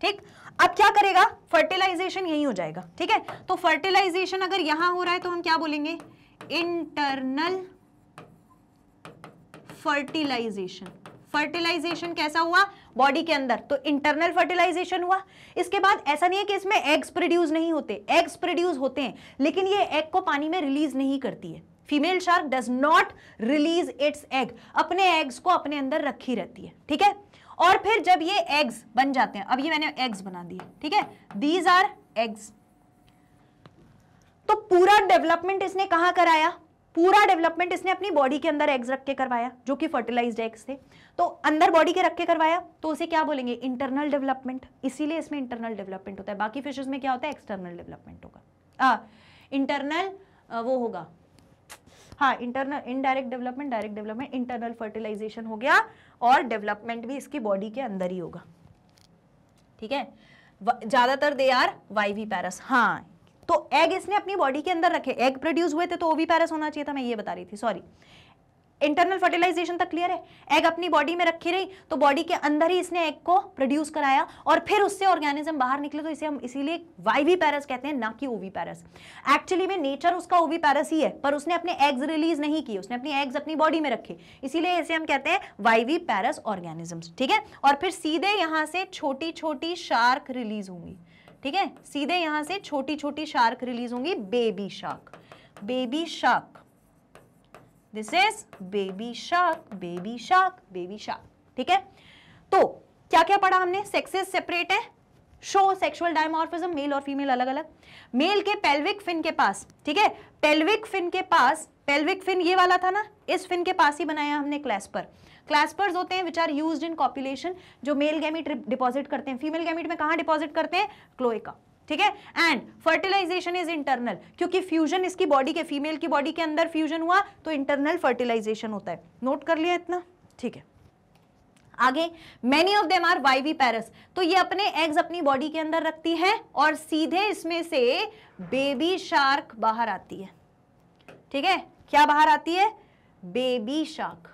ठीक अब क्या करेगा फर्टिलाइजेशन यही हो जाएगा ठीक है तो फर्टिलाइजेशन अगर यहां हो रहा है तो हम क्या बोलेंगे इंटरनल फर्टिलाइजेशन फर्टिलाइजेशन कैसा हुआ बॉडी के अंदर तो इंटरनल फर्टिलाइजेशन हुआ इसके बाद ऐसा नहीं है कि इसमें एग्स प्रोड्यूस नहीं होते एग्स प्रोड्यूस होते हैं लेकिन ये एग को पानी में रिलीज नहीं करती है female shark does not release its egg अपने एग्स को अपने अंदर रखी रहती है ठीक है और फिर जब ये एग्स बन जाते हैं अब ये मैंने एग्स बना दिए ठीक है दीज आर एग्स तो पूरा डेवलपमेंट इसने कहा कराया पूरा डेवलपमेंट इसने अपनी बॉडी के अंदर एग्स रख के करवाया जो कि फर्टिलाइज्ड एग्स थे तो अंदर बॉडी के रख के करवाया तो उसे क्या बोलेंगे इंटरनल डेवलपमेंट इसीलिए इसमें इंटरनल डेवलपमेंट होता है बाकी फिशेज में क्या होता है एक्सटर्नल डेवलपमेंट होगा इंटरनल वो होगा हाँ internal indirect development direct development internal fertilization हो गया और डेवलपमेंट भी इसकी बॉडी के अंदर ही होगा ठीक है ज़्यादातर they are viviparous हाँ तो एग इसने अपनी बॉडी के अंदर रखे एग प्रोड्यूस हुए थे तो ओवी पैरस होना चाहिए था मैं ये बता रही थी सॉरी इंटरनल फर्टिलाइजेशन तक क्लियर है एग अपनी बॉडी में रखी रही तो बॉडी के अंदर ही इसने एग को प्रोड्यूस कराया और फिर उससे ऑर्गेनिज्म बाहर निकले तो इसे हम इसीलिए वाईवी पैरस कहते हैं ना कि ओवी पैरस एक्चुअली में नेचर उसका ओवी पैरस ही है पर उसने अपने एग्स रिलीज नहीं किए उसने अपनी एग्स अपनी बॉडी में रखे इसीलिए इसे हम कहते हैं वाईवी पैरस ऑर्गेनिजम्स ठीक है और फिर सीधे यहाँ से छोटी छोटी शार्क रिलीज होंगी ठीक है सीधे यहां से छोटी छोटी शार्क रिलीज होंगी baby shark baby shark this is baby shark baby shark baby shark ठीक है तो क्या क्या पढ़ा हमने सेक्सेस सेपरेट है शो सेक्सुअल डायमोर्फिज्म मेल और फीमेल अलग अलग मेल के पेल्विक फिन के पास ठीक है पेल्विक फिन के पास पेल्विक फिन ये वाला था ना इस फिन के पास ही बनाया हमने पर क्लास्पर्स होते हैं which are use in copulation जो मेल गैमिट डिपॉजिट करते हैं फीमेल गैमिट में कहाँ डिपॉजिट करते हैं क्लोइका ठीक है एंड फर्टिलाइजेशन इज इंटरनल क्योंकि फ्यूजन इसकी बॉडी के फीमेल की बॉडी के अंदर फ्यूजन हुआ तो इंटरनल फर्टिलाइजेशन होता है नोट कर लिया इतना ठीक है आगे many of them are viviparous तो ये अपने एग्स अपनी बॉडी के अंदर रखती है और सीधे इसमें से बेबी शार्क बाहर आती है ठीक है क्या बाहर आती है बेबी शार्क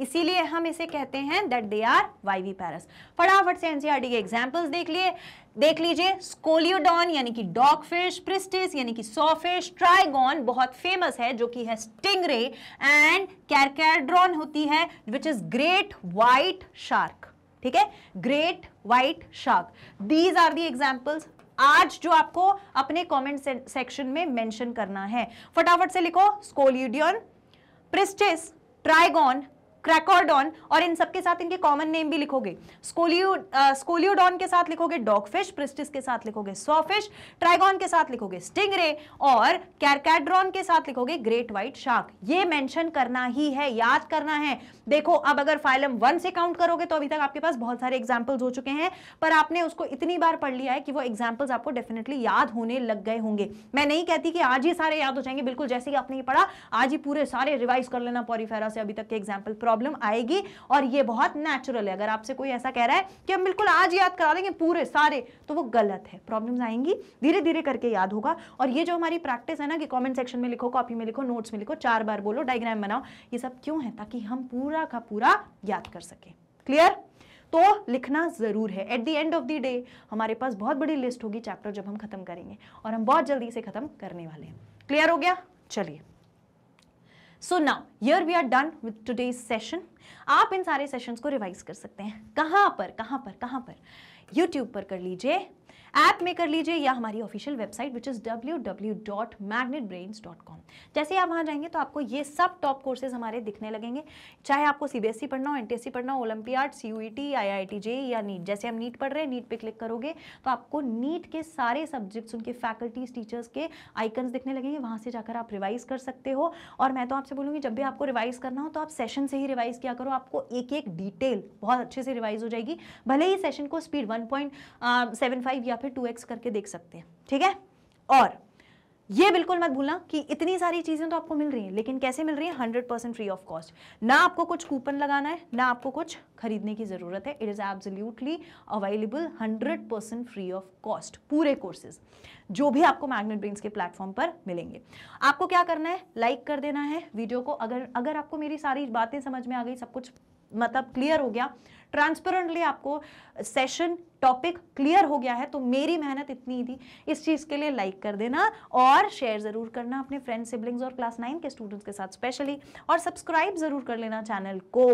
इसीलिए हम इसे कहते हैं that they are viviparous फटाफट से एनसीआरटी e के एग्जाम्पल्स देख लिए देख लीजिए स्कोलियोडॉन यानी कि डॉग फिश प्रिस्टिस यानी कि सॉफिश ट्राइगॉन बहुत फेमस है जो कि है स्टिंगरे एंड कैरकैड्रॉन होती है which is great white shark ठीक है great white shark these are the examples आज जो आपको अपने कमेंट सेक्शन में मेंशन करना है फटाफट से लिखो स्कोलियोडियन प्रिस्टिस ट्राइगॉन क्रैकोडॉन और इन सबके साथ इनके कॉमन नेम भी लिखोगे स्कोलियो स्कोलियोडॉन uh, के साथ लिखोगे डॉगफिश प्रिस्टिस के साथ लिखोगे सॉफिश ट्राइगॉन के साथ लिखोगे स्टिंगरे और कैरकैड्रॉन के साथ लिखोगे ग्रेट व्हाइट शार्क ये मेंशन करना ही है याद करना है देखो अब अगर फाइलम वन से काउंट करोगे तो अभी तक आपके पास बहुत सारे एग्जाम्पल्स हो चुके हैं पर आपने उसको इतनी बार पढ़ लिया है कि वो एग्जाम्पल्स आपको डेफिनेटली याद होने लग गए होंगे मैं नहीं कहती कि आज ही सारे याद हो जाएंगे बिल्कुल जैसे ही आपने ये पढ़ा आज ही पूरे सारे रिवाइज कर लेना पॉरीफेरा से अभी तक के एग्जाम्पल प्रॉब्लम आएगी और ये बहुत नेचुरल है अगर आपसे कोई ऐसा कह रहा है कि हम बिल्कुल आज याद करा देंगे पूरे सारे तो वो गलत है प्रॉब्लम्स आएंगी धीरे धीरे करके याद होगा और ये जो हमारी प्रैक्टिस है ना कि कॉमेंट सेक्शन में लिखो कॉपी में लिखो नोट्स में लिखो चार बार बोलो डायग्राम बनाओ ये सब क्यों है ताकि हम पूरा का पूरा याद कर सकें क्लियर तो लिखना ज़रूर है at the end of the day हमारे पास बहुत बड़ी लिस्ट होगी चैप्टर जब हम खत्म करेंगे और हम बहुत जल्दी से ख़त्म करने वाले हैं क्लियर हो गया चलिए so now yeah we are done with today session आप इन सारे सेशंस को रिवाइज कर सकते हैं कहाँ पर कहाँ पर कहाँ पर यूट्यूब पर कर लीजिए ऐप में कर लीजिए या हमारी official website which is W जैसे आप वहाँ जाएंगे तो आपको ये सब टॉप कोर्सेज हमारे दिखने लगेंगे चाहे आपको सीबीएसई e पढ़ना हो एनटीएससी पढ़ना हो ओलंपियाड सीयूईटी आईआईटी जे या नीट जैसे हम नीट पढ़ रहे हैं नीट पे क्लिक करोगे तो आपको नीट के सारे सब्जेक्ट्स उनके फैकल्टीज टीचर्स के आइकन्स दिखने लगेंगे वहाँ से जाकर आप रिवाइज कर सकते हो और मैं तो आपसे बोलूँगी जब भी आपको रिवाइज करना हो तो आप सेशन से ही रिवाइज किया करो आपको एक एक डिटेल बहुत अच्छे से रिवाइज हो जाएगी भले ही सेशन को स्पीड वन या फिर टू एक्स करके देख सकते हैं ठीक है और ये बिल्कुल मत भूलना कि इतनी सारी चीज़ें तो आपको मिल रही हैं लेकिन कैसे मिल रही हैं hundred percent free of cost ना आपको कुछ कूपन लगाना है ना आपको कुछ खरीदने की ज़रूरत है it is absolutely available hundred percent free of cost पूरे कोर्सेज जो भी आपको मैग्नेट ब्रेन्स के प्लेटफॉर्म पर मिलेंगे आपको क्या करना है लाइक like कर देना है वीडियो को अगर अगर आपको मेरी सारी बातें समझ में आ गई सब कुछ मतलब क्लियर हो गया ट्रांसपेरेंटली आपको सेशन टॉपिक क्लियर हो गया है तो मेरी मेहनत इतनी थी इस चीज़ के लिए लाइक कर देना और शेयर ज़रूर करना अपने फ्रेंड्स सिबलिंग्स और क्लास नाइन के स्टूडेंट्स के साथ स्पेशली और सब्सक्राइब ज़रूर कर लेना चैनल को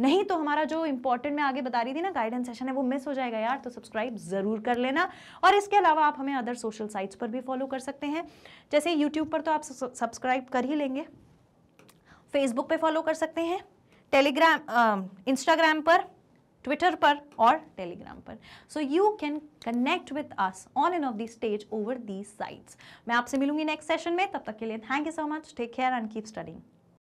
नहीं तो हमारा जो इंपॉर्टेंट मैं आगे बता रही थी ना गाइडेंस सेशन है वो मिस हो जाएगा यार तो सब्सक्राइब ज़रूर कर लेना और इसके अलावा आप हमें अदर सोशल साइट्स पर भी फॉलो कर सकते हैं जैसे यूट्यूब पर तो आप सब्सक्राइब कर ही लेंगे फेसबुक पर फॉलो कर सकते हैं टेलीग्राम इंस्टाग्राम पर ट्विटर पर और टेलीग्राम पर so you can connect with us on end of the stage over these sites मैं आपसे मिलूंगी नेक्स्ट सेशन में तब तक के लिए thank you so much take care and keep studying